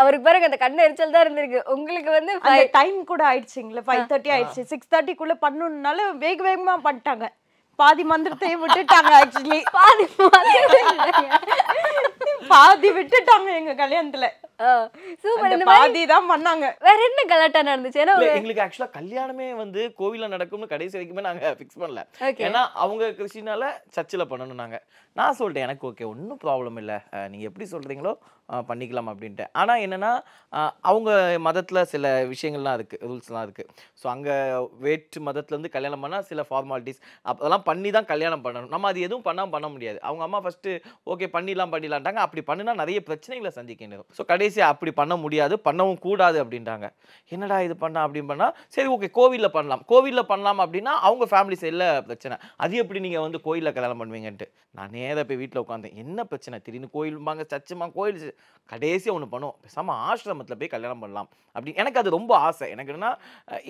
B: அவருக்கு அந்த இருந்திருக்கு உங்களுக்கு வந்து டைம்
C: கூட ஃபைவ் தேர்ட்டி ஆயிடுச்சு சிக்ஸ் வேக வேகமா பண்ணிட்டாங்க பாதி மந்திரத்தையும் விட்டுட்டாங்க ஆக்சுவலி பாதி பாதி விட்டுட்டாங்க எங்க கல்யாணத்துல பாதி தான் பண்ணாங்க வேற என்ன கலாட்டா நடந்துச்சு ஏன்னா
A: எங்களுக்கு ஆக்சுவலா கல்யாணமே வந்து கோவில்ல நடக்கும்னு கடைசி வரைக்குமே நாங்க ஃபிக்ஸ் பண்ணல ஏன்னா அவங்க கிறிஸ்டினால சர்ச்சில் பண்ணணும் நாங்க நான் சொல்லிட்டேன் எனக்கு ஓகே ஒன்றும் ப்ராப்ளம் இல்லை நீங்க எப்படி சொல்றீங்களோ பண்ணிக்கலாம் அப்படின்ட்டு ஆனால் என்னென்னா அவங்க மதத்தில் சில விஷயங்கள்லாம் இருக்குது ரூல்ஸ்லாம் இருக்குது ஸோ அங்கே வேற்று மதத்துலேருந்து கல்யாணம் பண்ணால் சில ஃபார்மாலிட்டிஸ் அதெல்லாம் பண்ணி தான் கல்யாணம் பண்ணணும் நம்ம அது எதுவும் பண்ணாமல் பண்ண முடியாது அவங்க அம்மா ஃபஸ்ட்டு ஓகே பண்ணிடலாம் பண்ணிடலான்ட்டாங்க அப்படி பண்ணினா நிறைய பிரச்சனைகளை சந்திக்க வேண்டும் ஸோ கடைசியாக அப்படி பண்ண முடியாது பண்ணவும் கூடாது அப்படின்றாங்க என்னடா இது பண்ண அப்படின்னு பண்ணால் சரி ஓகே கோவிலில் பண்ணலாம் கோவிலில் பண்ணலாம் அப்படின்னா அவங்க ஃபேமிலி சைடில் பிரச்சனை அது எப்படி நீங்கள் வந்து கோயிலில் கல்யாணம் பண்ணுவீங்கன்ட்டு நான் நேராக போய் வீட்டில் உட்காந்தேன் என்ன பிரச்சனை திடீர்னு கோயிலுமாங்க சச்சுமா கோயில் கடைசி ஒன்று பண்ணுவோம் பேசாமல் ஆசிரமத்தில் போய் கல்யாணம் பண்ணலாம் அப்படி எனக்கு அது ரொம்ப ஆசை எனக்கு என்னன்னா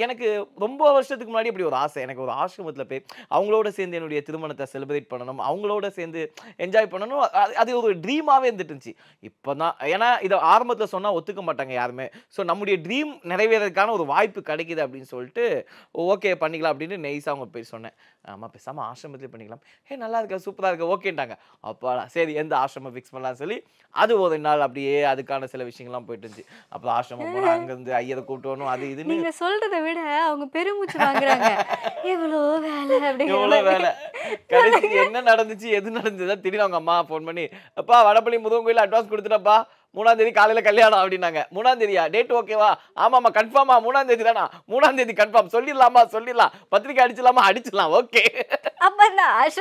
A: எனக்கு ரொம்ப வருஷத்துக்கு முன்னாடி இப்படி ஒரு ஆசை எனக்கு ஒரு ஆசிரமத்தில் போய் அவங்களோட சேர்ந்து சேர்ந்து என்னுடைய திருமணத்தை செலிப்ரேட் பண்ணணும் அவங்களோட சேர்ந்து என்ஜாய் பண்ணணும் அது ஒரு ட்ரீமாகவே இருந்துட்டு இருந்துச்சு இப்போ தான் ஏன்னா இதை ஆரம்பத்தில் சொன்னால் ஒத்துக்க மாட்டாங்க யாருமே ஸோ நம்முடைய ட்ரீம் நிறைவேறதுக்கான ஒரு வாய்ப்பு கிடைக்கிது அப்படின்னு சொல்லிட்டு ஓகே பண்ணிக்கலாம் அப்படின்னு நெய்ஸாக அவங்க போய் சொன்னேன் ஆமாம் பேசாமல் ஆசிரமத்தில் பண்ணிக்கலாம் ஏ நல்லா இருக்கா சூப்பராக இருக்கா ஓகேட்டாங்க அப்போ சரி எந்த ஆசிரமம் ஃபிக்ஸ் பண்ணலாம்னு சொல்லி அது ஒரு நாள் அப்படியே அதுக்கான சில விஷயங்கள்லாம் போயிட்டு இருந்துச்சு அப்போ ஆசிரமம் போனால் அங்கேருந்து ஐயரை கூப்பிட்டு வரணும் அது இது நீங்கள்
B: சொல்கிறத விட அவங்க பெருமூச்சு வாங்குறாங்க எவ்வளோ வேலை அப்படிங்கிற
A: என்ன நடந்துச்சு எது நடந்ததா திடீர்னு அவங்க அம்மா போன் பண்ணி அப்பா வடப்பள்ளி முதுகும் அட்வான்ஸ் கொடுத்துட்டப்பா மூணாம் தேதி காலையில் கல்யாணம் அப்படின்னாங்க மூணாம் தேதியா டேட் ஓகேவா ஆமாம் கன்ஃபார்மா மூணாம் தேதி தானா மூணாம் தேதி கன்ஃபார்ம் சொல்லிடலாமா சொல்லிடலாம் பத்திரிக்கை அடிச்சிடலாமா அடிச்சிடலாம் ஓகே
B: *laughs*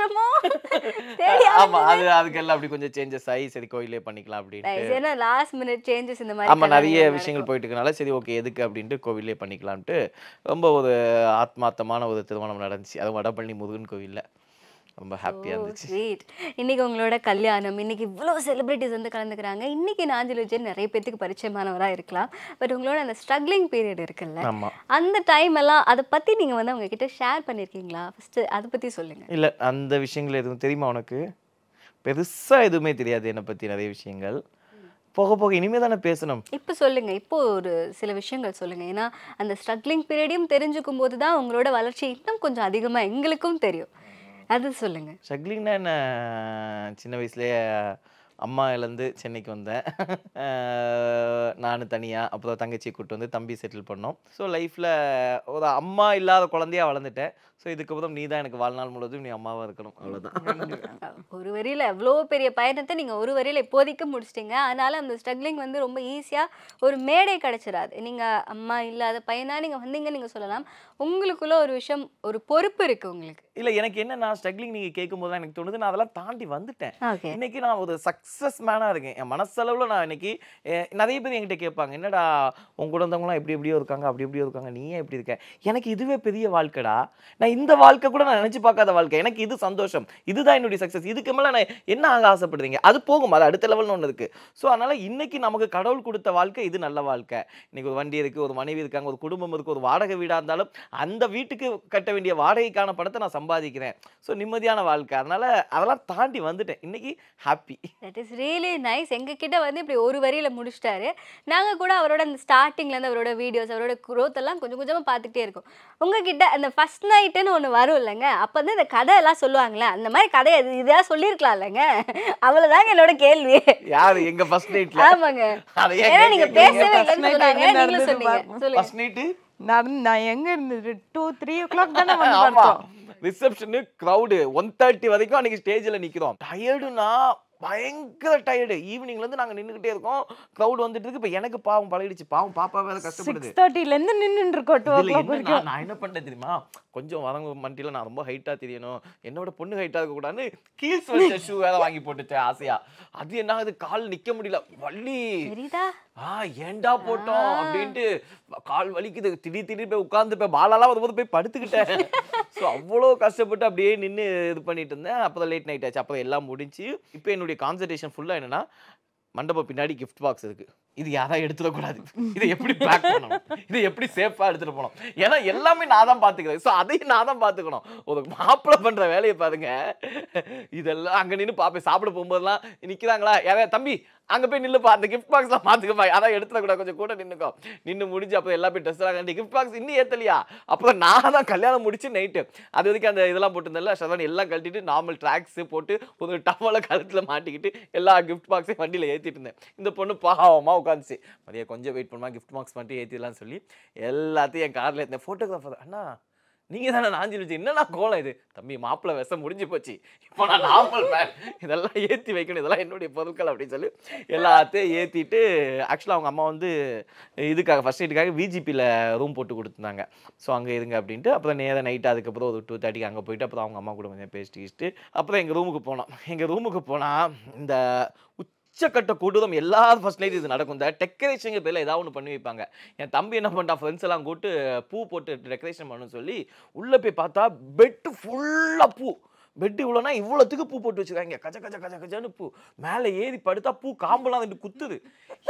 A: ஆமா அதுக்கெல்லாம் அப்படி கொஞ்சம் சேஞ்சஸ் ஆகி சரி பண்ணிக்கலாம்
B: ஏன்னா லாஸ்ட் மினிட் சேஞ்சஸ் இந்த நிறைய விஷயங்கள்
A: போயிட்டு இருக்கனால சரி ஓகே எதுக்கு ரொம்ப ஒரு ஆத்மார்த்தமான ஒரு திருமணம் நடந்துச்சு அது வடபழனி முருகன் கோவில்ல ரொம்ப ஹாப்பியாக இருந்துச்சு
B: ஸ்வீட் இன்றைக்கி உங்களோட கல்யாணம் இன்றைக்கி இவ்வளோ செலிப்ரிட்டிஸ் வந்து கலந்துக்கிறாங்க இன்றைக்கி நாஞ்சல் விஜய் நிறைய பேத்துக்கு பரிச்சயமானவராக இருக்கலாம் பட் உங்களோட அந்த ஸ்ட்ரகிளிங் பீரியட் இருக்குல்ல அந்த டைம் எல்லாம் அதை பற்றி நீங்கள் வந்து அவங்க கிட்ட ஷேர் பண்ணியிருக்கீங்களா ஃபஸ்ட்டு அதை பற்றி சொல்லுங்கள்
A: இல்லை அந்த விஷயங்கள் எதுவும் தெரியுமா உனக்கு பெருசாக எதுவுமே தெரியாது என்னை பற்றி நிறைய விஷயங்கள் போக போக இனிமே தானே பேசணும்
B: இப்போ சொல்லுங்க இப்போ ஒரு சில விஷயங்கள் சொல்லுங்க ஏன்னா அந்த ஸ்ட்ரக்லிங் பீரியடையும் தெரிஞ்சுக்கும் போது தான் உங்களோட வளர்ச்சி இன்னும் கொஞ்சம் அதிகமாக எங்களுக்கும் தெரியும்
A: அது சொல்லுங்க ஸ்ட்ரகிளிங்னா என்ன சின்ன வயசுலேயே அம்மா இழந்து சென்னைக்கு வந்தேன் நான் தனியாக அப்போ தங்கச்சியை கூப்பிட்டு வந்து தம்பி செட்டில் பண்ணோம் ஸோ லைஃப்பில் ஒரு அம்மா இல்லாத குழந்தையாக வளர்ந்துட்டேன் ஸோ இதுக்கப்புறம் நீ தான் எனக்கு வாழ்நாள் முழுவதும் நீ அம்மாவாக இருக்கணும் அவ்வளோதான்
B: ஒரு வரியில் எவ்வளோ பெரிய பயணத்தை நீங்கள் ஒரு வரியில் இப்போதைக்கு முடிச்சிட்டிங்க அதனால் அந்த ஸ்ட்ரகிளிங் வந்து ரொம்ப ஈஸியாக ஒரு மேடை கிடச்சிடாது நீங்கள் அம்மா இல்லாத பையனாக நீங்கள் வந்தீங்க நீங்கள் சொல்லலாம் உங்களுக்குள்ள ஒரு விஷயம் ஒரு பொறுப்பு இருக்குது உங்களுக்கு
A: இல்லை எனக்கு என்ன நான் ஸ்ட்ரகிளிங் நீங்கள் கேட்கும்போது தான் எனக்கு தோணுது நான் அதெல்லாம் தாண்டி வந்துட்டேன் இன்னைக்கு நான் ஒரு சக்ஸஸ் மேனாக இருக்கேன் என் மனசளவில் நான் இன்னைக்கு நிறைய பேர் என்கிட்ட கேட்பாங்க என்னடா உங்க குழந்தைங்களாம் எப்படி எப்படியோ இருக்காங்க அப்படி எப்படியோ இருக்காங்க நீ ஏன் எப்படி இருக்க எனக்கு இதுவே பெரிய வாழ்க்கைடா நான் இந்த வாழ்க்கை கூட நான் நினச்சி பார்க்காத வாழ்க்கை எனக்கு இது சந்தோஷம் இதுதான் என்னுடைய சக்ஸஸ் இதுக்கு மேலே நான் என்ன ஆக ஆசைப்படுறீங்க அது போகும் அது அடுத்த லெவல்னு ஒன்று இருக்குது ஸோ அதனால் இன்றைக்கி நமக்கு கடவுள் கொடுத்த வாழ்க்கை இது நல்ல வாழ்க்கை இன்றைக்கி ஒரு வண்டி இருக்குது ஒரு மனைவி இருக்காங்க ஒரு குடும்பம் இருக்குது ஒரு வாடகை வீடாக இருந்தாலும் அந்த வீட்டுக்கு கட்ட வேண்டிய வாடகைக்கான பணத்தை நான் சம்பாதிக்கிறேன் ஸோ நிம்மதியான வாழ்க்கை அதனால் அதெல்லாம் தாண்டி வந்துட்டேன் இன்றைக்கி happy
B: that is really nice எங்ககிட்ட வந்து இப்படி ஒரு வரியில் முடிச்சிட்டாரு நாங்கள் கூட அவரோட அந்த ஸ்டார்டிங்லேருந்து அவரோட வீடியோஸ் அவரோட குரோத் எல்லாம் கொஞ்சம் கொஞ்சமாக பார்த்துக்கிட்டே இருக்கோம் உங்ககிட்ட அந்த ஃபஸ்ட் நைட் ஒன்று வரும் இல்லைங்க அப்போ வந்து இந்த கதையெல்லாம் சொல்லுவாங்களே அந்த மாதிரி கதை இது இதாக சொல்லியிருக்கலாம் இல்லைங்க அவ்வளோதாங்க என்னோட கேள்வி
A: யார் எங்க ஃபர்ஸ்ட் நைட்ல ஆமாங்க ஏன்னா நீங்க பேசவே இல்லைன்னு சொன்னாங்க நீங்களும்
B: நான்
C: நான் எங்க டூ த்ரீ ஓ கிளாக் தானே வந்து பார்த்தோம்
A: ரிசப்ஷனு க்ரௌடு ஒன் தேர்ட்டி வரைக்கும் அன்னைக்கு ஸ்டேஜில் நிற்கிறோம் டயர்டுனா பயங்கர டயர்டு ஈவினிங்லேருந்து நாங்கள் நின்றுக்கிட்டே இருக்கோம் க்ரௌட் வந்துட்டு இருக்கு இப்போ எனக்கு பாவம் பழகிடுச்சு பாவம் பாப்பா வேலை கஷ்டப்படுது தேர்ட்டிலேருந்து நின்று இருக்கோம் நான் என்ன பண்ணேன் தெரியுமா கொஞ்சம் வரவங்க மண்டியில் நான் ரொம்ப ஹைட்டாக தெரியணும் என்னோட பொண்ணு ஹைட்டாக இருக்கக்கூடாதுன்னு கீழ்ஸ் வச்ச ஷூ வேலை வாங்கி போட்டுச்சேன் ஆசையா அது என்ன அது கால் நிற்க முடியல வள்ளி ஆ ஏண்டா போட்டோம் அப்படின்ட்டு கால் வலிக்குது திடீர் திடீர் போய் உட்காந்து போய் பாலாலாம் வரும்போது போய் படுத்துக்கிட்டேன் ஸோ அவ்வளோ கஷ்டப்பட்டு அப்படியே நின்று இது பண்ணிட்டு இருந்தேன் அப்போ லேட் நைட் ஆச்சு அப்போ எல்லாம் முடிஞ்சு இப்போ என்னுடைய கான்சன்ட்ரேஷன் ஃபுல்லாக என்னென்னா மண்டபம் பின்னாடி கிஃப்ட் பாக்ஸ் இருக்குது இது யாரா எடுத்துடக்கூடாது இதை எப்படி பேக் பண்ணணும் இதை எப்படி சேஃபாக எடுத்துகிட்டு போகணும் ஏன்னா எல்லாமே நான் தான் பாத்துக்கிறேன் ஸோ அதையும் நான் தான் பார்த்துக்கணும் ஒரு மாப்பிள்ள பண்ணுற வேலையை பாருங்க இதெல்லாம் அங்கே நின்று பாப்பே சாப்பிட போகும்போதெல்லாம் நிற்கிறாங்களா யாரா தம்பி அங்கே போய் நில்லுப்பா அந்த கிஃப்ட் பாக்ஸ்லாம் பார்த்துக்கப்பா அதான் எடுத்துடக்கூடாது கொஞ்சம் கூட நின்றுக்கோ நின்று முடிஞ்சு அப்புறம் எல்லா போய் ட்ரெஸ் ஆகாண்டி கிஃப்ட் பாக்ஸ் இன்னும் ஏற்றலையா அப்போ நான் தான் கல்யாணம் முடிச்சு நைட்டு அது வரைக்கும் அந்த இதெல்லாம் போட்டிருந்தல சதான் எல்லாம் கழட்டிட்டு நார்மல் ட்ராக்ஸு போட்டு ஒரு டவலை கழுத்தில் மாட்டிக்கிட்டு எல்லா கிஃப்ட் பாக்ஸையும் வண்டியில் ஏற்றிட்டு இருந்தேன் இந்த பொண்ணு பாவமாக உட்காந்துச்சு மதியம் கொஞ்சம் வெயிட் பண்ணுமா கிஃப்ட் மார்க்ஸ் மட்டும் ஏற்றிடலாம் சொல்லி எல்லாத்தையும் என் காரில் இருந்தேன் ஃபோட்டோகிராஃபர் அண்ணா நீங்கள் தானே நாஞ்சி வச்சு என்னென்னா கோலம் இது தம்பி மாப்பிள்ளை விஷம் முடிஞ்சு போச்சு
B: இப்போ நான் நார்மல் மேன்
A: இதெல்லாம் ஏற்றி வைக்கணும் இதெல்லாம் என்னுடைய பொருட்கள் அப்படின்னு சொல்லி எல்லாத்தையும் ஏற்றிட்டு ஆக்சுவலாக அவங்க அம்மா வந்து இதுக்காக ஃபஸ்ட் எய்டுக்காக விஜிபியில் ரூம் போட்டு கொடுத்துருந்தாங்க ஸோ அங்கே இருங்க அப்படின்ட்டு அப்புறம் நேரம் நைட்டு அதுக்கப்புறம் ஒரு டூ தேர்ட்டிக்கு அங்கே போயிட்டு அப்புறம் அவங்க அம்மா கூட கொஞ்சம் பேசிட்டு அப்புறம் எங்கள் ரூமுக்கு போனோம் எங்கள் ரூமுக்கு போனால் இந்த உச்சக்கட்ட கூடுதம் எல்லா ஃபர்ஸ்ட் நைட் இது நடக்கும் இந்த டெக்கரேஷனுக்கு பேரில் ஏதாவது ஒன்று பண்ணி வைப்பாங்க என் தம்பி என்ன பண்ணிட்டான் ஃப்ரெண்ட்ஸ் எல்லாம் கூட்டு பூ போட்டு டெக்கரேஷன் பண்ணணும்னு சொல்லி உள்ளே போய் பார்த்தா பெட்டு ஃபுல்லாக பூ பெட் இவ்வளோனா இவ்வளோத்துக்கு பூ போட்டு வச்சுக்காங்க கஜ கஜ கஜ கஜன்னு பூ மேலே ஏறி படுத்தா பூ காம்பெல்லாம் அதுட்டு குத்துது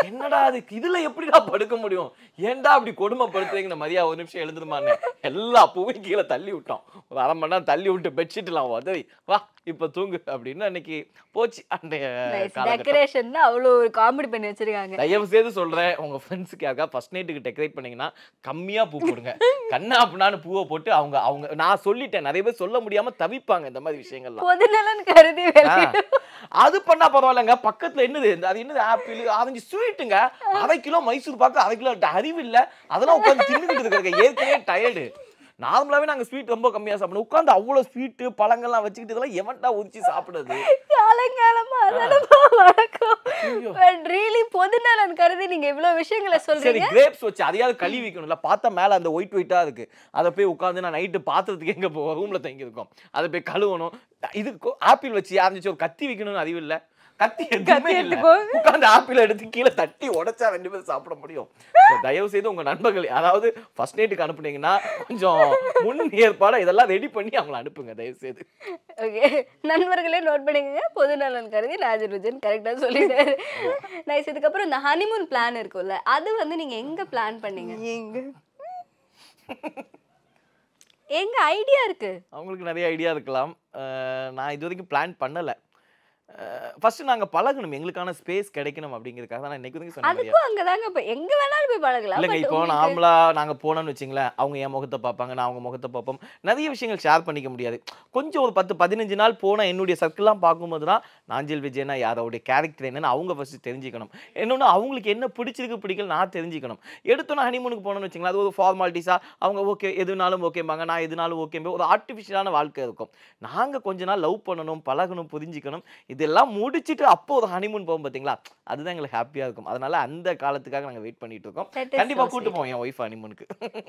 A: என்னடா அது இதில் எப்படிடா படுக்க முடியும் ஏன்டா அப்படி கொடுமைப்படுத்துறீங்கன்னு மரியா ஒரு நிமிஷம் எழுந்துருமான்னு எல்லா பூவும் கீழே தள்ளி விட்டோம் ஒரு அரை மணி நேரம் தள்ளி விட்டு பெட்ஷீட்லாம் உதவி வா இப்போ தூங்கு அப்படின்னு அன்னைக்கு போச்சு அந்த டெக்கரேஷன்
B: அவ்வளோ ஒரு காமெடி பண்ணி வச்சிருக்காங்க தயவு
A: செய்து சொல்கிறேன் உங்கள் ஃப்ரெண்ட்ஸுக்கு யாருக்கா ஃபர்ஸ்ட் நைட்டுக்கு டெக்கரேட் பண்ணீங்கன்னா கம்மியாக பூ போடுங்க கண்ணா அப்படின்னான்னு பூவை போட்டு அவங்க அவங்க நான் சொல்லிட்டேன் நிறைய பேர் சொல்ல முடியாமல் தவிப்பாங்க இந்த மாதிரி விஷயங்கள்
B: விஷயங்கள்லாம் கருதி
A: அது பண்ணா பரவாயில்லங்க பக்கத்துல என்னது அது என்னது ஆப்பிள் ஆரஞ்சு ஸ்வீட்டுங்க அரை கிலோ மைசூர் பாக்கு அரை கிலோ அறிவு இல்லை அதெல்லாம் உட்காந்து தின்னு இருக்காங்க ஏற்கனவே டயர்டு நார்மலாவே நாங்க ஸ்வீட் ரொம்ப கம்மியா சாப்பிடணும் உட்காந்து அவ்வளவு ஸ்வீட்டு பழங்கள்லாம் வச்சுக்கிட்டு இதெல்லாம் எவன்டா உரிச்சு சாப்பிடுறது
B: காலங்காலமா
A: வணக்கம் கருதி கிரேப்ஸ் வச்சு அதையாவது கழுவி பார்த்தா அந்த ஒயிட் அதை போய் உட்காந்து நான் நைட்டு அதை போய் கழுவணும் இதுக்கு ஆப்பிள் வச்சு கத்தி வைக்கணும்னு கத்தி எதுவுமே இல்லை உட்காந்து ஆப்பிள் எடுத்து கீழே தட்டி உடைச்சா ரெண்டு பேரும் சாப்பிட முடியும் தயவு செய்து உங்க நண்பர்கள் அதாவது ஃபர்ஸ்ட் நைட்டுக்கு அனுப்புனீங்கன்னா கொஞ்சம் முன் ஏற்பாடு இதெல்லாம் ரெடி பண்ணி அவங்கள அனுப்புங்க தயவு செய்து
B: ஓகே நண்பர்களே நோட் பண்ணிக்கோங்க பொது நலன் கருதி ராஜருஜன் கரெக்டாக சொல்லிட்டாரு நைஸ் இதுக்கப்புறம் இந்த ஹனிமூன் பிளான் இருக்கும்ல அது வந்து நீங்க எங்க பிளான் பண்ணீங்க எங்க எங்க ஐடியா இருக்கு
A: அவங்களுக்கு நிறைய ஐடியா இருக்கலாம் நான் இது வரைக்கும் பிளான் பண்ணலை ஃபர்ஸ்ட் நாங்க பழகணும் எங்களுக்கான ஸ்பேஸ் கிடைக்கணும் அப்படிங்கிறதுக்காக தான் நான் இன்னைக்கு அதுக்கும்
B: அங்க தாங்க இப்போ எங்க வேணாலும் போய் பழகலாம் இல்லைங்க இப்போ நார்மலா
A: நாங்க போனோம்னு வச்சுங்களேன் அவங்க என் முகத்தை பார்ப்பாங்க நான் அவங்க முகத்தை பார்ப்போம் நிறைய விஷயங்கள் ஷேர் பண்ணிக்க முடியாது கொஞ்சம் ஒரு பத்து பதினஞ்சு நாள் போனால் என்னுடைய சர்க்கிள்லாம் பார்க்கும்போது தான் நாஞ்சில் விஜயனா யாரோடைய கேரக்டர் என்னன்னு அவங்க ஃபர்ஸ்ட் தெரிஞ்சுக்கணும் இன்னொன்று அவங்களுக்கு என்ன பிடிச்சிருக்கு பிடிக்கல நான் தெரிஞ்சுக்கணும் எடுத்தோன்னா ஹனிமூனுக்கு போனோம்னு வச்சுங்களேன் அது ஒரு ஃபார்மாலிட்டிஸாக அவங்க ஓகே எதுனாலும் ஓகேம்பாங்க நான் எதுனாலும் ஓகேம்பே ஒரு ஆர்டிஃபிஷியலான வாழ்க்கை இருக்கும் நாங்கள் கொஞ்ச நாள் லவ் பண்ணணும் பழகணும் புரிஞ்சிக்கணும் இதெல்லாம் முடிச்சுட்டு அப்போ ஒரு ஹனிமூன் போகும் பார்த்தீங்களா அதுதான் எங்களுக்கு ஹாப்பியாக இருக்கும் அதனால அந்த காலத்துக்காக நாங்கள் வெயிட் பண்ணிட்டு இருக்கோம் கண்டிப்பாக கூட்டு போவோம் என் ஒய்ஃப் ஹனிமூனுக்கு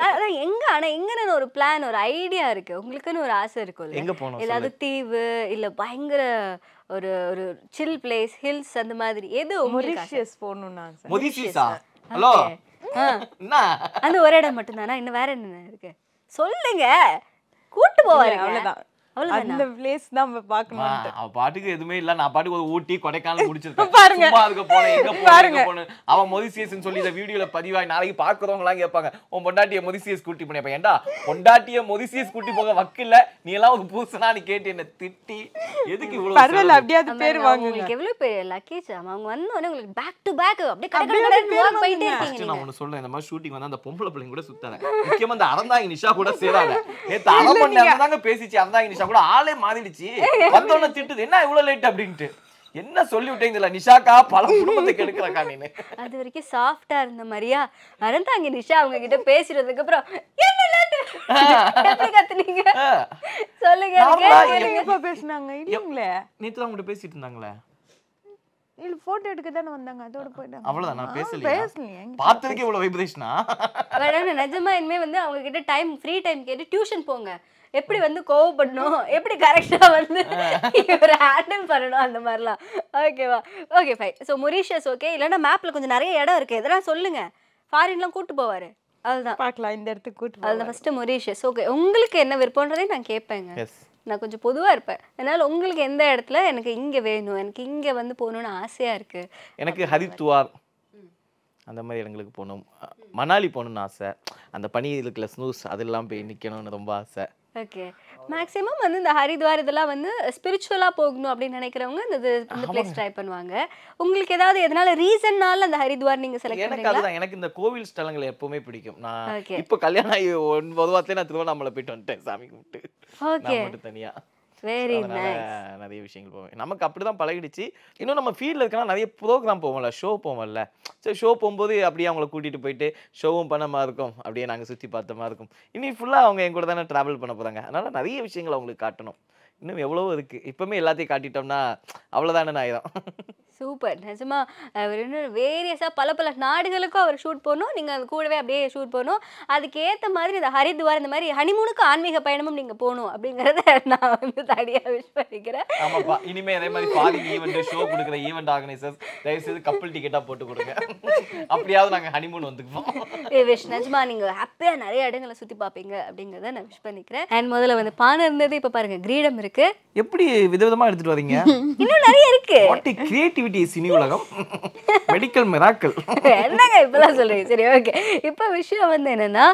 B: அதான் எங்க ஆனால் எங்கன்னு ஒரு பிளான் ஒரு ஐடியா இருக்கு உங்களுக்குன்னு ஒரு ஆசை இருக்கும் எங்க போனோம் ஏதாவது தீவு இல்லை பயங்கர ஒரு ஒரு சில் பிளேஸ் ஹில்ஸ் அந்த மாதிரி எது மொரிஷியஸ் போகணும்னா மொரிஷியஸா ஹலோ அந்த ஒரு இடம் மட்டும்தானா இன்னும் வேற என்ன இருக்கு சொல்லுங்க கூட்டு போவாரு அவ்வளவுதான் அந்த பிளேஸ் தான் நம்ம
A: பார்க்கணும் அவ பாட்டுக்கு எதுவுமே இல்ல நான் பாட்டுக்கு ஊட்டி கொடைக்கானல் முடிச்சிருக்கேன் பாருங்க அதுக்கு எங்க சொல்லி இந்த வீடியோல நாளைக்கு பாக்குறவங்க எல்லாம் கேட்பாங்க உன் பொண்டாட்டிய மொதிசியஸ் கூட்டி பொண்டாட்டிய மொதிசியஸ் கூட்டி போக நீ எல்லாம் ஒரு பூசனா நீ கேட்டு என்ன திட்டி எதுக்கு இவ்வளவு பரவாயில்ல அப்படியே அது பேர் உங்களுக்கு
B: எவ்வளவு பெரிய லக்கேஜ் அவங்க வந்து உங்களுக்கு பேக் டு பேக் அப்படியே போயிட்டே இருக்கீங்க
A: நான் சொல்றேன் இந்த மாதிரி ஷூட்டிங் வந்தா அந்த பொம்பளை பிள்ளைங்க கூட சுத்தாத முக்கியமா அந்த அரந்தாங்கி நிஷா கூட சேராத நேத்து அரமணி நேரம் தாங்க பேசிச்சு நிஷா நிமிஷம் கூட ஆளே மாறிடுச்சு வந்தோடனே திட்டுது என்ன இவ்வளவு லேட் அப்படின்ட்டு என்ன சொல்லி விட்டேங்கல நிஷாக்கா பல குடும்பத்தை கெடுக்கிறக்கா நீனு
B: அது வரைக்கும் சாஃப்டா இருந்த மாதிரியா மறந்தாங்க நிஷா அவங்க கிட்ட பேசுறதுக்கு அப்புறம் சொல்லுங்க
A: பேசினாங்க இல்லைங்களே நேத்து அவங்க பேசிட்டு இருந்தாங்களே
C: இல்ல போட்டோ எடுக்க தானே வந்தாங்க அதோட
B: போயிட்டாங்க அவ்வளவுதான்
A: நான் பேசல பேசலையே பாத்துக்கே இவ்வளவு வைப்ரேஷனா
B: நிஜமா இனிமே வந்து அவங்க கிட்ட டைம் ஃப்ரீ டைம் கேட்டு டியூஷன் போங்க எப்படி வந்து கோவப்படணும் எப்படி கரெக்டாக வந்து ஒரு ஹேண்டில் பண்ணணும் அந்த மாதிரிலாம் ஓகேவா okay fine so Mauritius okay இல்லைன்னா மேப்பில் கொஞ்சம் நிறைய இடம் இருக்குது இதெல்லாம் சொல்லுங்கள் ஃபாரின்லாம் கூப்பிட்டு போவார் அதுதான் பார்க்கலாம் இந்த இடத்துக்கு கூட்டு அதுதான் ஃபஸ்ட்டு மொரீஷியஸ் ஓகே உங்களுக்கு என்ன விருப்பன்றதே நான் கேட்பேங்க நான் கொஞ்சம் பொதுவாக இருப்பேன் அதனால் உங்களுக்கு எந்த இடத்துல எனக்கு இங்கே வேணும் எனக்கு இங்கே வந்து போகணுன்னு ஆசையாக இருக்குது
A: எனக்கு ஹரித்துவார் அந்த மாதிரி இடங்களுக்கு போகணும் மணாலி போகணுன்னு ஆசை அந்த பனி இருக்குல்ல ஸ்னூஸ் அதெல்லாம் போய் நிற்கணும்னு ரொம்ப ஆசை
B: ஓகே மேக்ஸிமம் வந்து இந்த ஹரித்வார் இதெல்லாம் வந்து ஸ்பிரிச்சுவலாக போகணும் அப்படின்னு நினைக்கிறவங்க இந்த இந்த பிளேஸ் ட்ரை பண்ணுவாங்க உங்களுக்கு ஏதாவது எதனால ரீசன்னால அந்த ஹரித்வார் நீங்கள் செலக்ட் எனக்கு அதுதான்
A: எனக்கு இந்த கோவில் ஸ்தலங்கள் எப்பவுமே பிடிக்கும் நான் இப்போ கல்யாணம் ஆகி ஒன்பது வாரத்துலேயே நான் திருவண்ணாமலை போயிட்டு வந்துட்டேன் சாமி கும்பிட்டு ஓகே தனியாக வெரி நிறைய விஷயங்கள் போவேன் நமக்கு அப்படி தான் பழகிடுச்சு இன்னும் நம்ம ஃபீல்டில் இருக்கனா நிறைய ப்ரோக்ராம் போவோம்ல ஷோ போவோம்ல சரி ஷோ போகும்போது அப்படியே அவங்கள கூட்டிகிட்டு போயிட்டு ஷோவும் பண்ண மாதிரி இருக்கும் அப்படியே நாங்கள் சுற்றி பார்த்த மாதிரி இருக்கும் இனி ஃபுல்லாக அவங்க எங்கூட தானே ட்ராவல் பண்ண போகிறாங்க அதனால் நிறைய விஷயங்கள் அவங்களுக்கு காட்டணும் இன்னும் எவ்வளவோ இருக்குது இப்போவுமே எல்லாத்தையும் காட்டிட்டோம்னா அவ்வளோதானே ஆயிரும்
B: *laughs* சூப்பர் நிஜமா அவர் இன்னும் வேரியஸாக பல பல நாடுகளுக்கும் அவர் ஷூட் போகணும் நீங்கள் அது கூடவே அப்படியே ஷூட் போகணும் அதுக்கேற்ற மாதிரி இந்த ஹரித்வார் இந்த மாதிரி ஹனிமூனுக்கு ஆன்மீக பயணமும் நீங்கள் போகணும் அப்படிங்கிறத நான் வந்து தனியாக விஷ் பண்ணிக்கிறேன்
A: ஆமாப்பா இனிமேல் அதே மாதிரி பாதி ஈவெண்ட் ஷோ கொடுக்குற ஈவெண்ட் ஆர்கனைசர்ஸ் தயவுசெய்து கப்பல் டிக்கெட்டாக போட்டு கொடுங்க அப்படியாவது நாங்கள் ஹனிமூன் வந்துக்குவோம்
B: ஏ விஷ் நிஜமா நீங்கள் ஹாப்பியாக நிறைய இடங்களை சுற்றி பார்ப்பீங்க அப்படிங்கிறத நான் விஷ் பண்ணிக்கிறேன் அண்ட் முதல்ல வந்து பானை இருந்தது இப்போ பாருங்கள் கிரீடம் இருக்குது
A: எப்படி விதவிதமாக எடுத்துகிட்டு வரீங்க *laughs* இன்னும் நிறைய இருக்குது ஆக்டிவிட்டிஸ் சினி உலகம் மெடிக்கல் மிராக்கள்
B: என்னங்க இப்பெல்லாம் சொல்கிறீங்க சரி ஓகே இப்போ விஷயம் வந்து என்னென்னா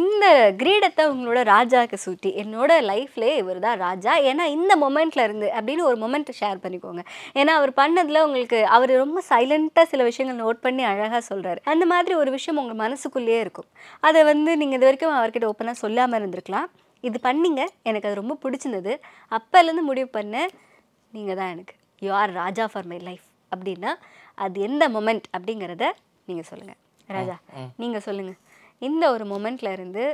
B: இந்த கிரீடத்தை உங்களோட ராஜாவுக்கு சூட்டி என்னோட லைஃப்லேயே இவர் தான் ராஜா ஏன்னா இந்த மொமெண்ட்டில் இருந்து அப்படின்னு ஒரு மொமெண்ட் ஷேர் பண்ணிக்கோங்க ஏன்னா அவர் பண்ணதில் உங்களுக்கு அவர் ரொம்ப சைலண்ட்டாக சில விஷயங்கள் நோட் பண்ணி அழகாக சொல்கிறாரு அந்த மாதிரி ஒரு விஷயம் உங்கள் மனசுக்குள்ளேயே இருக்கும் அதை வந்து நீங்கள் இது வரைக்கும் அவர்கிட்ட ஓப்பனாக சொல்லாமல் இருந்திருக்கலாம் இது பண்ணிங்க எனக்கு அது ரொம்ப பிடிச்சிருந்தது அப்போலேருந்து முடிவு பண்ண நீங்கள் தான் எனக்கு you are Raja for my life அப்படின்னா அது எந்த மொமெண்ட் அப்படிங்கிறத நீங்கள் சொல்லுங்கள் ராஜா நீங்கள் சொல்லுங்கள் இந்த ஒரு மொமெண்ட்ல இருந்து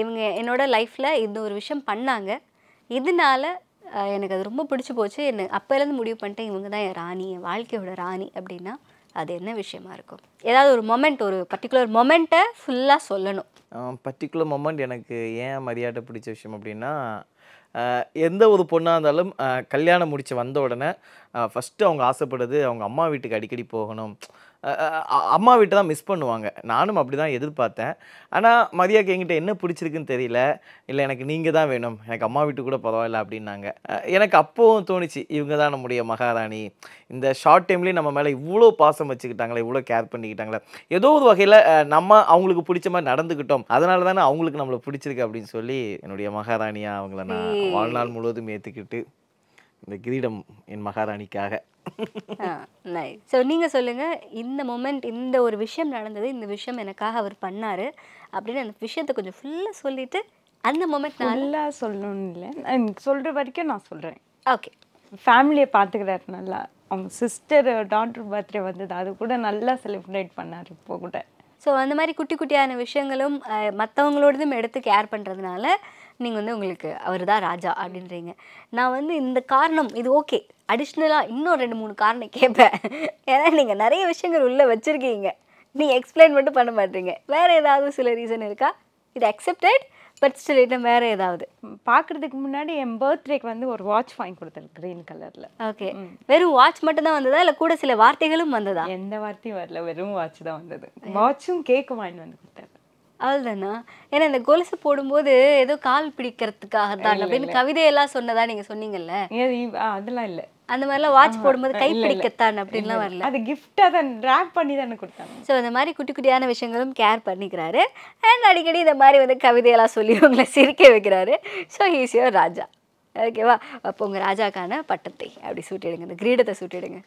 B: இவங்க என்னோட லைஃப்பில் இந்த ஒரு விஷயம் பண்ணாங்க இதனால எனக்கு அது ரொம்ப பிடிச்சி போச்சு என்ன அப்போலேருந்து முடிவு பண்ணிட்டேன் இவங்க தான் என் ராணி என் வாழ்க்கையோட ராணி அப்படின்னா அது என்ன
A: விஷயமா இருக்கும்
B: ஏதாவது ஒரு மொமெண்ட் ஒரு பர்டிகுலர் மொமெண்ட்டை ஃபுல்லாக சொல்லணும்
A: பர்டிகுலர் மொமெண்ட் எனக்கு ஏன் மரியாதை பிடிச்ச விஷயம் அப்படின்னா எந்த ஒரு பொண்ணாக இருந்தாலும் கல்யாணம் முடித்து வந்த உடனே ஃபஸ்ட்டு அவங்க ஆசைப்படுறது அவங்க அம்மா வீட்டுக்கு அடிக்கடி போகணும் அம்மா வீட்டை தான் மிஸ் பண்ணுவாங்க நானும் அப்படி தான் எதிர்பார்த்தேன் ஆனால் மதியாக்கு எங்கிட்ட என்ன பிடிச்சிருக்குன்னு தெரியல இல்லை எனக்கு நீங்கள் தான் வேணும் எனக்கு அம்மா வீட்டு கூட பரவாயில்ல அப்படின்னாங்க எனக்கு அப்போவும் தோணுச்சு இவங்க தான் நம்முடைய மகாராணி இந்த ஷார்ட் டைம்லேயும் நம்ம மேலே இவ்வளோ பாசம் வச்சுக்கிட்டாங்களே இவ்வளோ கேர் பண்ணிக்கிட்டாங்களே ஏதோ ஒரு வகையில் நம்ம அவங்களுக்கு பிடிச்ச மாதிரி நடந்துக்கிட்டோம் அதனால தானே அவங்களுக்கு நம்மளை பிடிச்சிருக்கு அப்படின்னு சொல்லி என்னுடைய மகாராணியாக அவங்கள நான் வாழ்நாள் முழுவதும் ஏற்றுக்கிட்டு இந்த கிரீடம் என் மகாராணிக்காக
B: ஸோ நீங்கள் சொல்லுங்கள் இந்த மொமெண்ட் இந்த ஒரு விஷயம் நடந்தது இந்த விஷயம் எனக்காக அவர் பண்ணார் அப்படின்னு அந்த விஷயத்தை கொஞ்சம் ஃபுல்லாக சொல்லிவிட்டு அந்த மொமெண்ட் நல்லா
C: சொல்லணும்னு இல்லை சொல்கிற வரைக்கும் நான் சொல்கிறேன் ஓகே ஃபேமிலியை பார்த்துக்கிறாரு நல்லா அவங்க சிஸ்டர் டாக்டர் பர்த்டே வந்தது அது கூட நல்லா
B: செலிப்ரேட் பண்ணார் இப்போ கூட ஸோ அந்த மாதிரி குட்டி குட்டியான விஷயங்களும் மற்றவங்களோடதும் எடுத்து கேர் பண்ணுறதுனால நீங்கள் வந்து உங்களுக்கு அவர் தான் ராஜா அப்படின்றீங்க நான் வந்து இந்த காரணம் இது ஓகே அடிஷ்னலாக இன்னும் ரெண்டு மூணு காரணம் கேட்பேன் ஏன்னா நீங்கள் நிறைய விஷயங்கள் உள்ளே வச்சுருக்கீங்க நீங்கள் எக்ஸ்பிளைன் மட்டும் பண்ண மாட்டீங்க வேறு ஏதாவது சில ரீசன் இருக்கா இது அக்செப்டட் பட் ஸ்டில் இன்னும் வேறு ஏதாவது பார்க்குறதுக்கு முன்னாடி என் பர்த்டேக்கு வந்து ஒரு வாட்ச் வாங்கி கொடுத்தேன் க்ரீன் கலரில் ஓகே வெறும் வாட்ச் மட்டும்தான் வந்ததா இல்லை கூட சில வார்த்தைகளும் வந்ததா எந்த வார்த்தையும்
C: வரல வெறும் வாட்ச் தான் வந்தது வாட்சும் கேக்கு வாங்கி வந்து கொடுத்தேன்
B: அவ்வளோதானா ஏன்னா இந்த கொலுசு போடும்போது ஏதோ கால் பிடிக்கிறதுக்காக தான் அப்படின்னு கவிதையெல்லாம் சொன்னதா நீங்க சொன்னீங்கல்ல அதெல்லாம் இல்லை அந்த மாதிரிலாம் வாட்ச் போடும்போது கை பிடிக்கத்தான் அப்படின்லாம் வரல அது கிஃப்டாக தான் ட்ராக் பண்ணி தானே கொடுத்தாங்க ஸோ அந்த மாதிரி குட்டி குட்டியான விஷயங்களும் கேர் பண்ணிக்கிறாரு அண்ட் அடிக்கடி இந்த மாதிரி வந்து கவிதையெல்லாம் சொல்லி உங்களை சிரிக்க வைக்கிறாரு ஸோ ஈஸியோ ராஜா ஓகேவா அப்போ உங்கள் ராஜாக்கான பட்டத்தை அப்படி சூட்டிடுங்க இந்த கிரீடத்தை சூட்டிடுங்க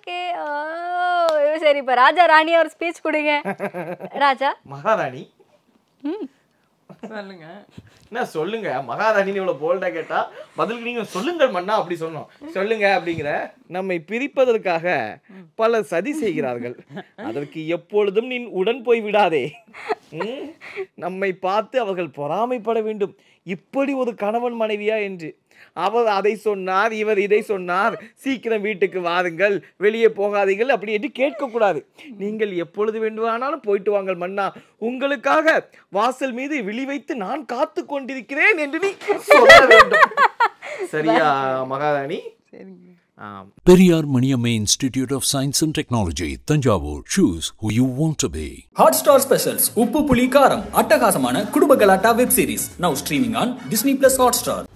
B: ஓகே சரி இப்போ ராஜா ராணி ஒரு ஸ்பீச் கொடுங்க *laughs* ராஜா மகாராணி சொல்லுங்க
A: என்ன சொல்லுங்க மகாராணின்னு இவ்வளோ போல்டா கேட்டா பதிலுக்கு நீங்க சொல்லுங்கள் மன்னா அப்படி சொன்னோம் சொல்லுங்க அப்படிங்கிற நம்மை பிரிப்பதற்காக பல சதி செய்கிறார்கள் அதற்கு எப்பொழுதும் நீ உடன் போய் விடாதே நம்மை பார்த்து அவர்கள் பொறாமைப்பட வேண்டும் இப்படி ஒரு கணவன் மனைவியா என்று அவர் அதை சொன்னார் இவர் இதை சொன்னார் சீக்கிரம் வீட்டுக்கு வாருங்கள் வெளியே போகாதீர்கள் அப்படி என்று கேட்கக்கூடாது நீங்கள் எப்பொழுது வேண்டுமானாலும் போயிட்டு வாங்கள் மன்னா உங்களுக்காக வாசல் மீது விழி வைத்து நான் காத்து கொண்டிருக்கிறேன் என்று நீ சொல்ல வேண்டும் சரியா மகாராணி Periyar Maniammai institute of science and technology Thanjavur shoes who you want to be Hotstar specials Uppu Puli Kaaram அட்டகாசமான குடும்ப கலாட்டா web series now streaming on Disney plus Hotstar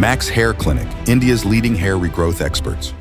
B: Max Hair Clinic, India's leading hair regrowth experts.